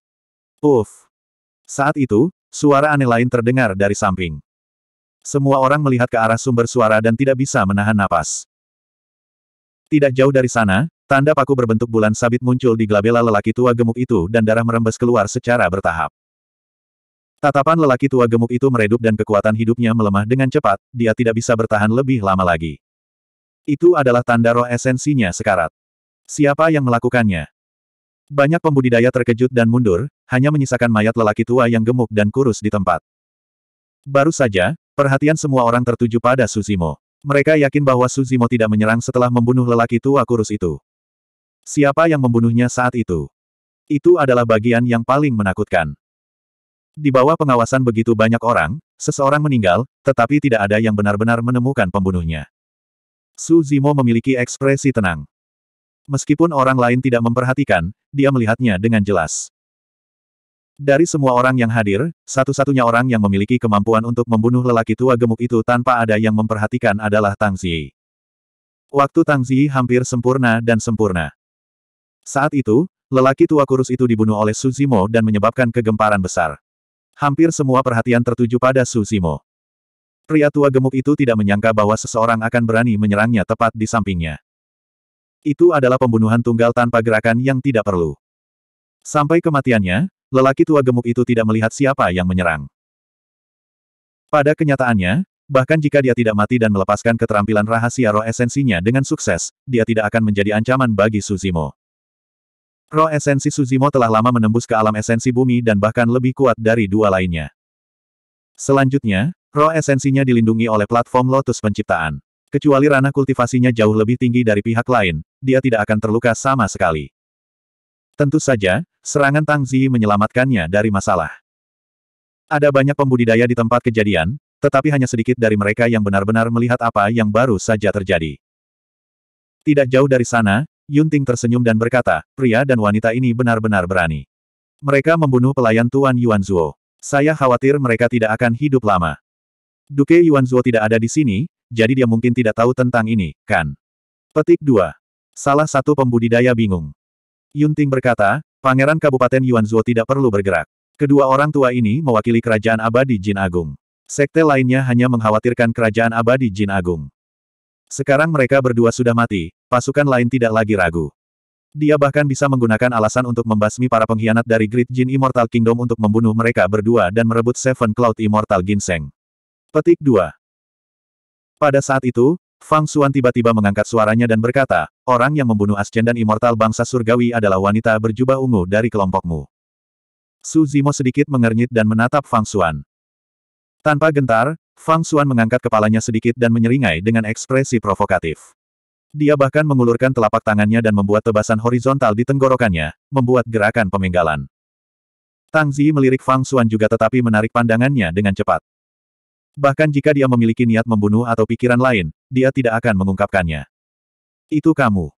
Puff. Saat itu, suara aneh lain terdengar dari samping. Semua orang melihat ke arah sumber suara dan tidak bisa menahan napas. Tidak jauh dari sana, tanda paku berbentuk bulan sabit muncul di glabela lelaki tua gemuk itu dan darah merembes keluar secara bertahap. Tatapan lelaki tua gemuk itu meredup dan kekuatan hidupnya melemah dengan cepat, dia tidak bisa bertahan lebih lama lagi. Itu adalah tanda roh esensinya sekarat. Siapa yang melakukannya? Banyak pembudidaya terkejut dan mundur, hanya menyisakan mayat lelaki tua yang gemuk dan kurus di tempat. Baru saja, perhatian semua orang tertuju pada Suzimo. Mereka yakin bahwa Suzimo tidak menyerang setelah membunuh lelaki tua kurus itu. Siapa yang membunuhnya saat itu? Itu adalah bagian yang paling menakutkan. Di bawah pengawasan begitu banyak orang, seseorang meninggal, tetapi tidak ada yang benar-benar menemukan pembunuhnya. Suzimo memiliki ekspresi tenang. Meskipun orang lain tidak memperhatikan, dia melihatnya dengan jelas. Dari semua orang yang hadir, satu-satunya orang yang memiliki kemampuan untuk membunuh lelaki tua gemuk itu tanpa ada yang memperhatikan adalah Tang Ziyi. Waktu Tang Ziyi hampir sempurna dan sempurna. Saat itu, lelaki tua kurus itu dibunuh oleh Su Zimo dan menyebabkan kegemparan besar. Hampir semua perhatian tertuju pada Su Zimo. Pria tua gemuk itu tidak menyangka bahwa seseorang akan berani menyerangnya tepat di sampingnya. Itu adalah pembunuhan tunggal tanpa gerakan yang tidak perlu. Sampai kematiannya, lelaki tua gemuk itu tidak melihat siapa yang menyerang. Pada kenyataannya, bahkan jika dia tidak mati dan melepaskan keterampilan rahasia roh esensinya dengan sukses, dia tidak akan menjadi ancaman bagi Suzimo. Roh esensi Suzimo telah lama menembus ke alam esensi bumi dan bahkan lebih kuat dari dua lainnya. Selanjutnya, roh esensinya dilindungi oleh platform Lotus Penciptaan. Kecuali ranah kultivasinya jauh lebih tinggi dari pihak lain, dia tidak akan terluka sama sekali. Tentu saja, serangan Tang Zi menyelamatkannya dari masalah. Ada banyak pembudidaya di tempat kejadian, tetapi hanya sedikit dari mereka yang benar-benar melihat apa yang baru saja terjadi. Tidak jauh dari sana, Yunting tersenyum dan berkata, pria dan wanita ini benar-benar berani. Mereka membunuh pelayan Tuan Yuan Zuo. Saya khawatir mereka tidak akan hidup lama. Duke Yuan Zuo tidak ada di sini, jadi dia mungkin tidak tahu tentang ini, kan? Petik 2. Salah satu pembudidaya bingung. Yunting berkata, Pangeran Kabupaten Yuanzuo tidak perlu bergerak. Kedua orang tua ini mewakili kerajaan abadi Jin Agung. Sekte lainnya hanya mengkhawatirkan kerajaan abadi Jin Agung. Sekarang mereka berdua sudah mati, pasukan lain tidak lagi ragu. Dia bahkan bisa menggunakan alasan untuk membasmi para pengkhianat dari Great Jin Immortal Kingdom untuk membunuh mereka berdua dan merebut Seven Cloud Immortal Ginseng. Petik 2. Pada saat itu, Fang Xuan tiba-tiba mengangkat suaranya dan berkata, orang yang membunuh Ascen dan Immortal bangsa surgawi adalah wanita berjubah ungu dari kelompokmu. Su Zimo sedikit mengernyit dan menatap Fang Xuan. Tanpa gentar, Fang Xuan mengangkat kepalanya sedikit dan menyeringai dengan ekspresi provokatif. Dia bahkan mengulurkan telapak tangannya dan membuat tebasan horizontal di tenggorokannya, membuat gerakan pemenggalan. Tang Zi melirik Fang Xuan juga tetapi menarik pandangannya dengan cepat. Bahkan jika dia memiliki niat membunuh atau pikiran lain, dia tidak akan mengungkapkannya. Itu kamu.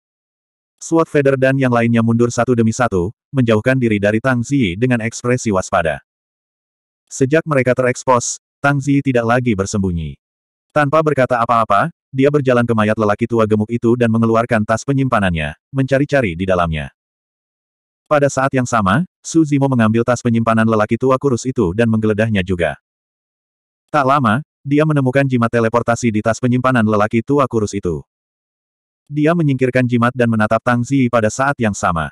Sword Feather dan yang lainnya mundur satu demi satu, menjauhkan diri dari Tang Ziyi dengan ekspresi waspada. Sejak mereka terekspos, Tang Ziyi tidak lagi bersembunyi. Tanpa berkata apa-apa, dia berjalan ke mayat lelaki tua gemuk itu dan mengeluarkan tas penyimpanannya, mencari-cari di dalamnya. Pada saat yang sama, Su Zimo mengambil tas penyimpanan lelaki tua kurus itu dan menggeledahnya juga. Tak lama, dia menemukan jimat teleportasi di tas penyimpanan lelaki tua kurus itu. Dia menyingkirkan jimat dan menatap Tang Zi pada saat yang sama.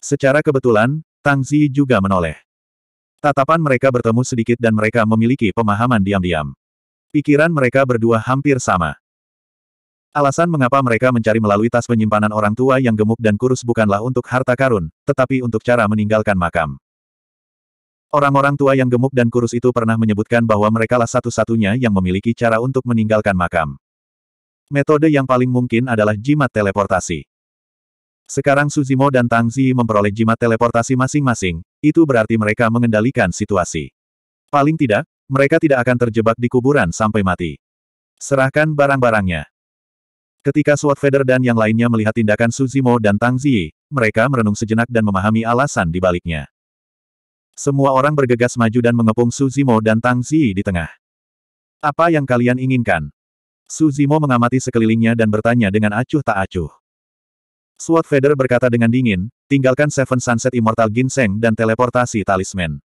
Secara kebetulan, Tang Zi juga menoleh. Tatapan mereka bertemu sedikit dan mereka memiliki pemahaman diam-diam. Pikiran mereka berdua hampir sama. Alasan mengapa mereka mencari melalui tas penyimpanan orang tua yang gemuk dan kurus bukanlah untuk harta karun, tetapi untuk cara meninggalkan makam. Orang-orang tua yang gemuk dan kurus itu pernah menyebutkan bahwa merekalah satu-satunya yang memiliki cara untuk meninggalkan makam. Metode yang paling mungkin adalah jimat teleportasi. Sekarang Suzimo dan Tang Zi memperoleh jimat teleportasi masing-masing, itu berarti mereka mengendalikan situasi. Paling tidak, mereka tidak akan terjebak di kuburan sampai mati. Serahkan barang-barangnya. Ketika Sword Feather dan yang lainnya melihat tindakan Suzimo dan Tang Zi, mereka merenung sejenak dan memahami alasan di baliknya. Semua orang bergegas maju dan mengepung Suzimo dan Tang Zi di tengah. Apa yang kalian inginkan? Suzimo mengamati sekelilingnya dan bertanya dengan acuh tak acuh. Sword Feather berkata dengan dingin, tinggalkan Seven Sunset Immortal Ginseng dan teleportasi talisman.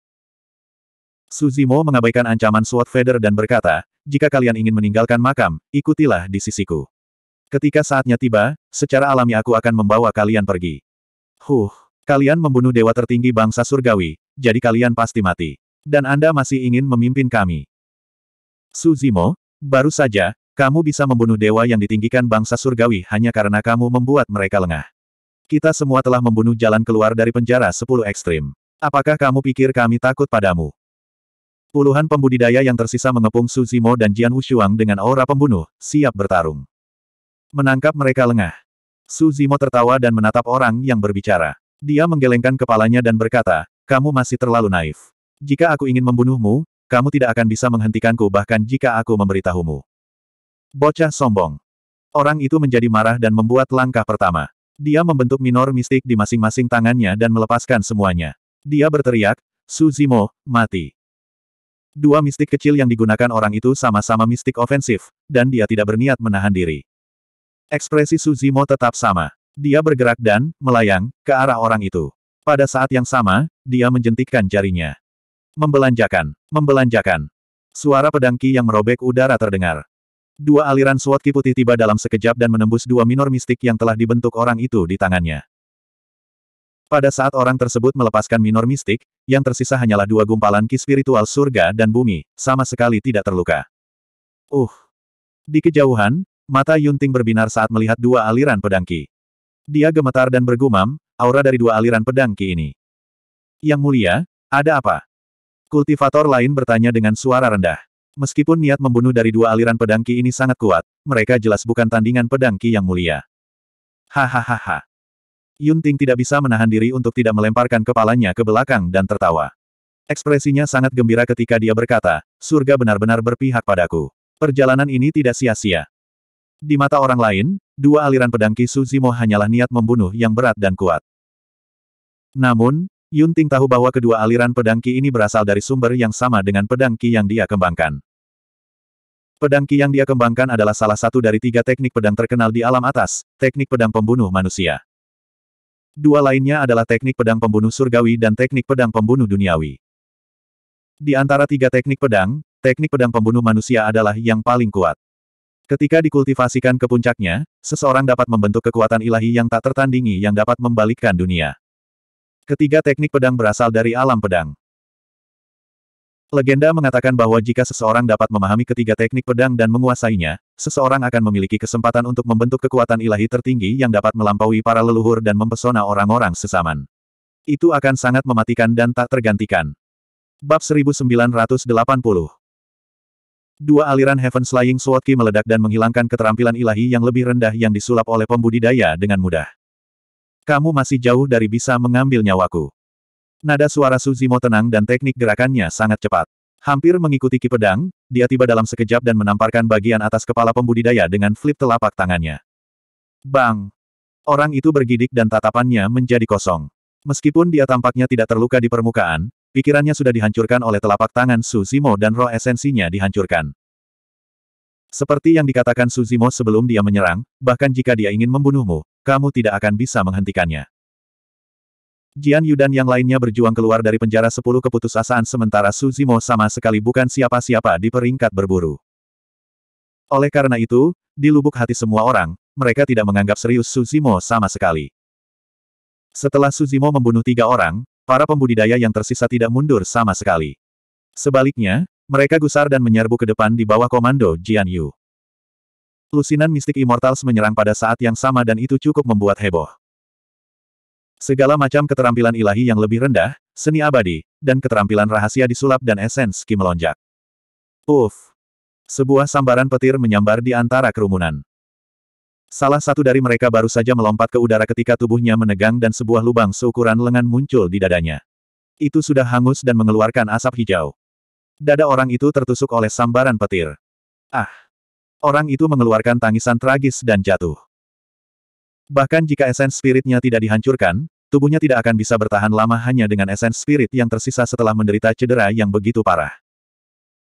Suzimo mengabaikan ancaman Sword Feather dan berkata, jika kalian ingin meninggalkan makam, ikutilah di sisiku. Ketika saatnya tiba, secara alami aku akan membawa kalian pergi. Huh, kalian membunuh dewa tertinggi bangsa surgawi, jadi kalian pasti mati. Dan Anda masih ingin memimpin kami. Suzimo, baru saja, kamu bisa membunuh dewa yang ditinggikan bangsa surgawi hanya karena kamu membuat mereka lengah. Kita semua telah membunuh jalan keluar dari penjara sepuluh ekstrim. Apakah kamu pikir kami takut padamu? Puluhan pembudidaya yang tersisa mengepung Suzimo dan Jian Wushuang dengan aura pembunuh, siap bertarung. Menangkap mereka lengah. Suzimo tertawa dan menatap orang yang berbicara. Dia menggelengkan kepalanya dan berkata, kamu masih terlalu naif. Jika aku ingin membunuhmu, kamu tidak akan bisa menghentikanku bahkan jika aku memberitahumu. Bocah sombong. Orang itu menjadi marah dan membuat langkah pertama. Dia membentuk minor mistik di masing-masing tangannya dan melepaskan semuanya. Dia berteriak, Suzimo, mati. Dua mistik kecil yang digunakan orang itu sama-sama mistik ofensif, dan dia tidak berniat menahan diri. Ekspresi Suzimo tetap sama. Dia bergerak dan melayang ke arah orang itu. Pada saat yang sama, dia menjentikkan jarinya. Membelanjakan, membelanjakan. Suara pedangki yang merobek udara terdengar. Dua aliran suat Ki putih tiba dalam sekejap dan menembus dua minor mistik yang telah dibentuk orang itu di tangannya. Pada saat orang tersebut melepaskan minor mistik, yang tersisa hanyalah dua gumpalan Ki spiritual surga dan bumi, sama sekali tidak terluka. Uh! Di kejauhan, mata Yunting berbinar saat melihat dua aliran pedangki. Dia gemetar dan bergumam, aura dari dua aliran pedang Ki ini. Yang mulia, ada apa? Kultivator lain bertanya dengan suara rendah. Meskipun niat membunuh dari dua aliran pedang Ki ini sangat kuat, mereka jelas bukan tandingan pedang Ki yang mulia. Hahaha. Yun Ting tidak bisa menahan diri untuk tidak melemparkan kepalanya ke belakang dan tertawa. Ekspresinya sangat gembira ketika dia berkata, surga benar-benar berpihak padaku. Perjalanan ini tidak sia-sia. Di mata orang lain, dua aliran pedang Ki Suzimo hanyalah niat membunuh yang berat dan kuat. Namun, Yun Ting tahu bahwa kedua aliran pedang Ki ini berasal dari sumber yang sama dengan pedang Ki yang dia kembangkan. Pedang Ki yang dia kembangkan adalah salah satu dari tiga teknik pedang terkenal di alam atas, teknik pedang pembunuh manusia. Dua lainnya adalah teknik pedang pembunuh surgawi dan teknik pedang pembunuh duniawi. Di antara tiga teknik pedang, teknik pedang pembunuh manusia adalah yang paling kuat. Ketika dikultivasikan ke puncaknya, seseorang dapat membentuk kekuatan ilahi yang tak tertandingi yang dapat membalikkan dunia. Ketiga teknik pedang berasal dari alam pedang. Legenda mengatakan bahwa jika seseorang dapat memahami ketiga teknik pedang dan menguasainya, seseorang akan memiliki kesempatan untuk membentuk kekuatan ilahi tertinggi yang dapat melampaui para leluhur dan mempesona orang-orang sesaman. Itu akan sangat mematikan dan tak tergantikan. Bab 1980 Dua aliran Heaven Slaying Sword Ki meledak dan menghilangkan keterampilan ilahi yang lebih rendah yang disulap oleh pembudidaya dengan mudah. Kamu masih jauh dari bisa mengambil nyawaku. Nada suara Suzimo tenang dan teknik gerakannya sangat cepat. Hampir mengikuti ki pedang, dia tiba dalam sekejap dan menamparkan bagian atas kepala pembudidaya dengan flip telapak tangannya. Bang! Orang itu bergidik dan tatapannya menjadi kosong. Meskipun dia tampaknya tidak terluka di permukaan, Pikirannya sudah dihancurkan oleh telapak tangan Suzimo dan roh esensinya dihancurkan. Seperti yang dikatakan Suzimo sebelum dia menyerang, bahkan jika dia ingin membunuhmu, kamu tidak akan bisa menghentikannya. Jian Yu dan yang lainnya berjuang keluar dari penjara sepuluh keputusasaan sementara Suzimo sama sekali bukan siapa-siapa di peringkat berburu. Oleh karena itu, di lubuk hati semua orang, mereka tidak menganggap serius Suzimo sama sekali. Setelah Suzimo membunuh tiga orang, para pembudidaya yang tersisa tidak mundur sama sekali. Sebaliknya, mereka gusar dan menyerbu ke depan di bawah komando Jian Yu. Lusinan mistik Immortals menyerang pada saat yang sama dan itu cukup membuat heboh. Segala macam keterampilan ilahi yang lebih rendah, seni abadi, dan keterampilan rahasia disulap dan esens ki melonjak. Uff! Sebuah sambaran petir menyambar di antara kerumunan. Salah satu dari mereka baru saja melompat ke udara ketika tubuhnya menegang dan sebuah lubang seukuran lengan muncul di dadanya. Itu sudah hangus dan mengeluarkan asap hijau. Dada orang itu tertusuk oleh sambaran petir. Ah! Orang itu mengeluarkan tangisan tragis dan jatuh. Bahkan jika esens spiritnya tidak dihancurkan, tubuhnya tidak akan bisa bertahan lama hanya dengan esens spirit yang tersisa setelah menderita cedera yang begitu parah.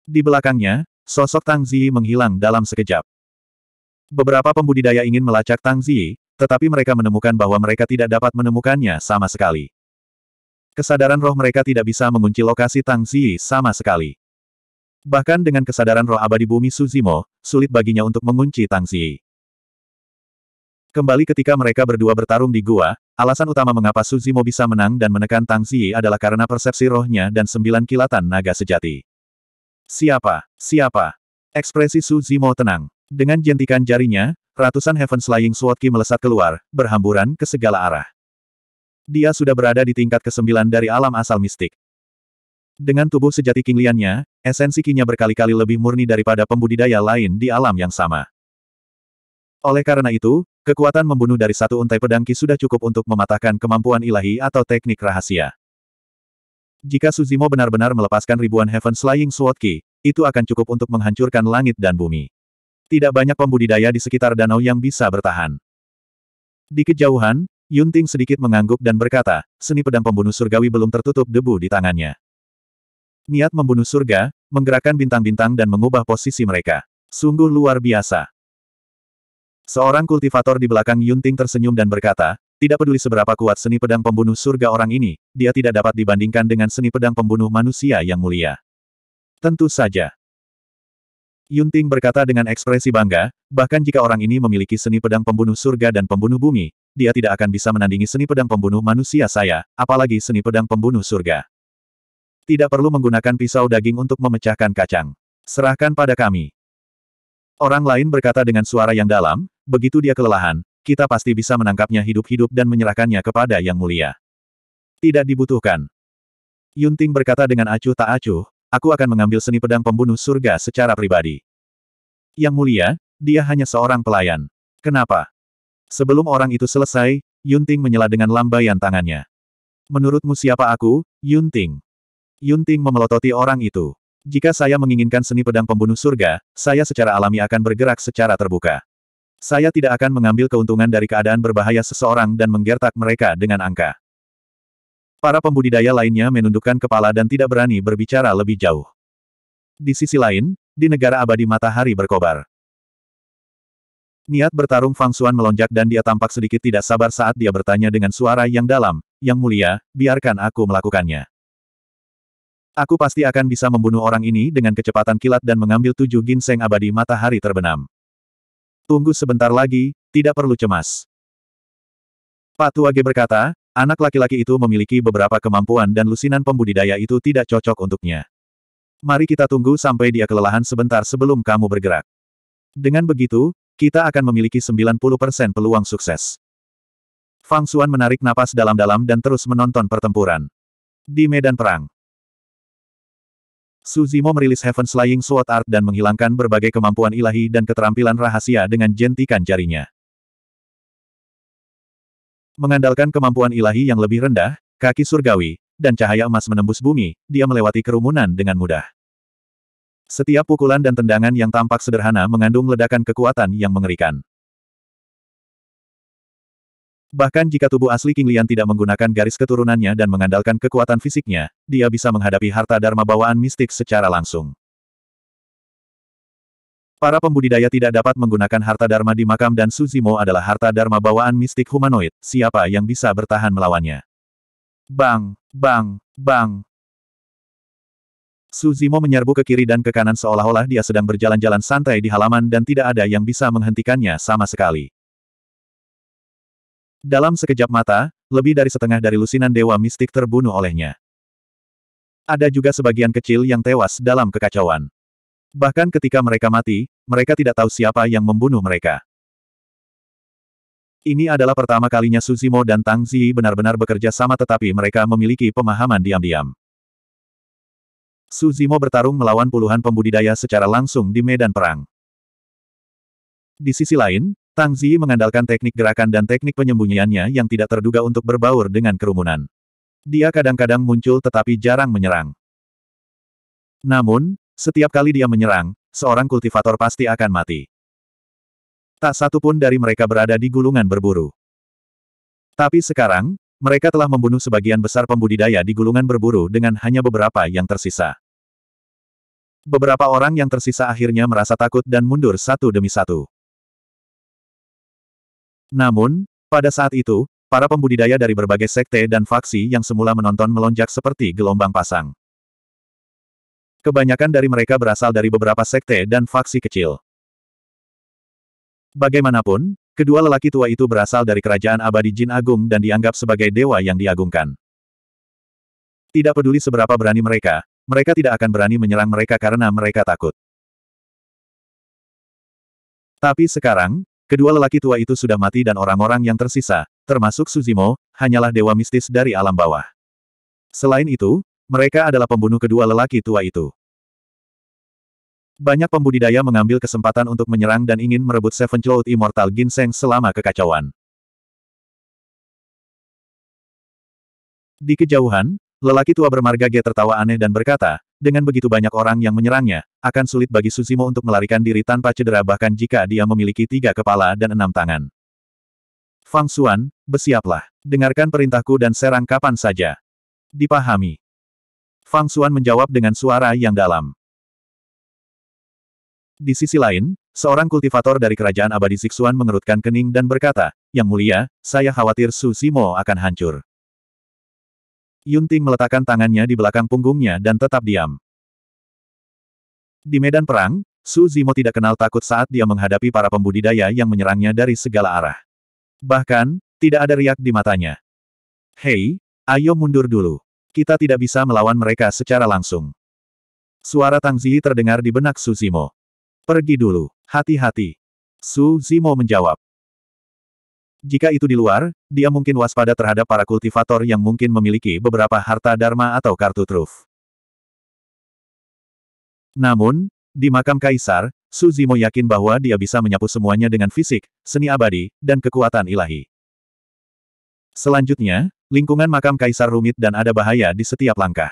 Di belakangnya, sosok Tang Ziyi menghilang dalam sekejap. Beberapa pembudidaya ingin melacak Tang Ziyi, tetapi mereka menemukan bahwa mereka tidak dapat menemukannya sama sekali. Kesadaran roh mereka tidak bisa mengunci lokasi Tang Ziyi sama sekali. Bahkan dengan kesadaran roh abadi bumi Suzimo, sulit baginya untuk mengunci Tang Ziyi. Kembali ketika mereka berdua bertarung di gua, alasan utama mengapa Suzimo bisa menang dan menekan Tang Ziyi adalah karena persepsi rohnya dan sembilan kilatan naga sejati. Siapa? Siapa? Ekspresi Suzimo tenang. Dengan jentikan jarinya, ratusan Heaven Slaying Sword melesat keluar, berhamburan ke segala arah. Dia sudah berada di tingkat kesembilan dari alam asal mistik. Dengan tubuh sejati kingliannya, esensi kinya berkali-kali lebih murni daripada pembudidaya lain di alam yang sama. Oleh karena itu, kekuatan membunuh dari satu untai pedangki sudah cukup untuk mematahkan kemampuan ilahi atau teknik rahasia. Jika Suzimo benar-benar melepaskan ribuan Heaven Slaying Sword itu akan cukup untuk menghancurkan langit dan bumi. Tidak banyak pembudidaya di sekitar danau yang bisa bertahan. Di kejauhan, Yunting sedikit mengangguk dan berkata, seni pedang pembunuh surgawi belum tertutup debu di tangannya. Niat membunuh surga, menggerakkan bintang-bintang dan mengubah posisi mereka. Sungguh luar biasa. Seorang kultivator di belakang Yunting tersenyum dan berkata, tidak peduli seberapa kuat seni pedang pembunuh surga orang ini, dia tidak dapat dibandingkan dengan seni pedang pembunuh manusia yang mulia. Tentu saja. Yun Ting berkata dengan ekspresi bangga, bahkan jika orang ini memiliki seni pedang pembunuh surga dan pembunuh bumi, dia tidak akan bisa menandingi seni pedang pembunuh manusia saya, apalagi seni pedang pembunuh surga. Tidak perlu menggunakan pisau daging untuk memecahkan kacang. Serahkan pada kami. Orang lain berkata dengan suara yang dalam, begitu dia kelelahan, kita pasti bisa menangkapnya hidup-hidup dan menyerahkannya kepada Yang Mulia. Tidak dibutuhkan. Yunting berkata dengan acuh tak acuh, aku akan mengambil seni pedang pembunuh surga secara pribadi. Yang mulia, dia hanya seorang pelayan. Kenapa? Sebelum orang itu selesai, Yunting menyela dengan lambaian tangannya. Menurutmu siapa aku, Yunting? Yunting memelototi orang itu. Jika saya menginginkan seni pedang pembunuh surga, saya secara alami akan bergerak secara terbuka. Saya tidak akan mengambil keuntungan dari keadaan berbahaya seseorang dan menggertak mereka dengan angka. Para pembudidaya lainnya menundukkan kepala dan tidak berani berbicara lebih jauh. Di sisi lain, di negara abadi matahari berkobar. Niat bertarung Fang Xuan melonjak dan dia tampak sedikit tidak sabar saat dia bertanya dengan suara yang dalam, Yang mulia, biarkan aku melakukannya. Aku pasti akan bisa membunuh orang ini dengan kecepatan kilat dan mengambil tujuh ginseng abadi matahari terbenam. Tunggu sebentar lagi, tidak perlu cemas. Pak Tuage berkata, Anak laki-laki itu memiliki beberapa kemampuan dan lusinan pembudidaya itu tidak cocok untuknya. Mari kita tunggu sampai dia kelelahan sebentar sebelum kamu bergerak. Dengan begitu, kita akan memiliki 90% peluang sukses. Fang Xuan menarik napas dalam-dalam dan terus menonton pertempuran. Di medan perang, Suzimo merilis Heaven Slaying Sword Art dan menghilangkan berbagai kemampuan ilahi dan keterampilan rahasia dengan jentikan jarinya. Mengandalkan kemampuan ilahi yang lebih rendah, kaki surgawi, dan cahaya emas menembus bumi, dia melewati kerumunan dengan mudah. Setiap pukulan dan tendangan yang tampak sederhana mengandung ledakan kekuatan yang mengerikan. Bahkan jika tubuh asli King Lian tidak menggunakan garis keturunannya dan mengandalkan kekuatan fisiknya, dia bisa menghadapi harta dharma bawaan mistik secara langsung. Para pembudidaya tidak dapat menggunakan harta dharma di makam dan Suzimo adalah harta dharma bawaan mistik humanoid, siapa yang bisa bertahan melawannya. Bang, bang, bang. Suzimo menyerbu ke kiri dan ke kanan seolah-olah dia sedang berjalan-jalan santai di halaman dan tidak ada yang bisa menghentikannya sama sekali. Dalam sekejap mata, lebih dari setengah dari lusinan dewa mistik terbunuh olehnya. Ada juga sebagian kecil yang tewas dalam kekacauan. Bahkan ketika mereka mati, mereka tidak tahu siapa yang membunuh mereka. Ini adalah pertama kalinya Suzimo dan Tang Ziyi benar-benar bekerja sama tetapi mereka memiliki pemahaman diam-diam. Suzimo bertarung melawan puluhan pembudidaya secara langsung di medan perang. Di sisi lain, Tang Ziyi mengandalkan teknik gerakan dan teknik penyembunyiannya yang tidak terduga untuk berbaur dengan kerumunan. Dia kadang-kadang muncul tetapi jarang menyerang. Namun, setiap kali dia menyerang, seorang kultivator pasti akan mati. Tak satu pun dari mereka berada di gulungan berburu. Tapi sekarang, mereka telah membunuh sebagian besar pembudidaya di gulungan berburu dengan hanya beberapa yang tersisa. Beberapa orang yang tersisa akhirnya merasa takut dan mundur satu demi satu. Namun, pada saat itu, para pembudidaya dari berbagai sekte dan faksi yang semula menonton melonjak seperti gelombang pasang. Kebanyakan dari mereka berasal dari beberapa sekte dan faksi kecil. Bagaimanapun, kedua lelaki tua itu berasal dari kerajaan abadi Jin Agung dan dianggap sebagai dewa yang diagungkan. Tidak peduli seberapa berani mereka, mereka tidak akan berani menyerang mereka karena mereka takut. Tapi sekarang, kedua lelaki tua itu sudah mati dan orang-orang yang tersisa, termasuk Suzimo, hanyalah dewa mistis dari alam bawah. Selain itu, mereka adalah pembunuh kedua lelaki tua itu. Banyak pembudidaya mengambil kesempatan untuk menyerang dan ingin merebut Seven Cloud Immortal Ginseng selama kekacauan. Di kejauhan, lelaki tua bermarga G tertawa aneh dan berkata, dengan begitu banyak orang yang menyerangnya, akan sulit bagi Susimo untuk melarikan diri tanpa cedera bahkan jika dia memiliki tiga kepala dan enam tangan. Fang Xuan, bersiaplah. Dengarkan perintahku dan serang kapan saja. Dipahami. Fang Xuan menjawab dengan suara yang dalam. Di sisi lain, seorang kultivator dari kerajaan abadi Sixuan mengerutkan kening dan berkata, Yang mulia, saya khawatir Su Simo akan hancur. Yun Ting meletakkan tangannya di belakang punggungnya dan tetap diam. Di medan perang, Su Zimo tidak kenal takut saat dia menghadapi para pembudidaya yang menyerangnya dari segala arah. Bahkan, tidak ada riak di matanya. Hei, ayo mundur dulu. Kita tidak bisa melawan mereka secara langsung. Suara Tang Ziyi terdengar di benak Su Zimo. Pergi dulu, hati-hati. Su Zimo menjawab. Jika itu di luar, dia mungkin waspada terhadap para kultivator yang mungkin memiliki beberapa harta dharma atau kartu truf. Namun, di makam kaisar, Su Zimo yakin bahwa dia bisa menyapu semuanya dengan fisik, seni abadi, dan kekuatan ilahi. Selanjutnya, lingkungan makam kaisar rumit dan ada bahaya di setiap langkah.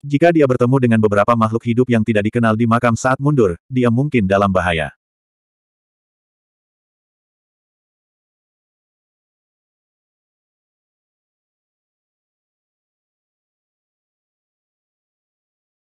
Jika dia bertemu dengan beberapa makhluk hidup yang tidak dikenal di makam saat mundur, dia mungkin dalam bahaya.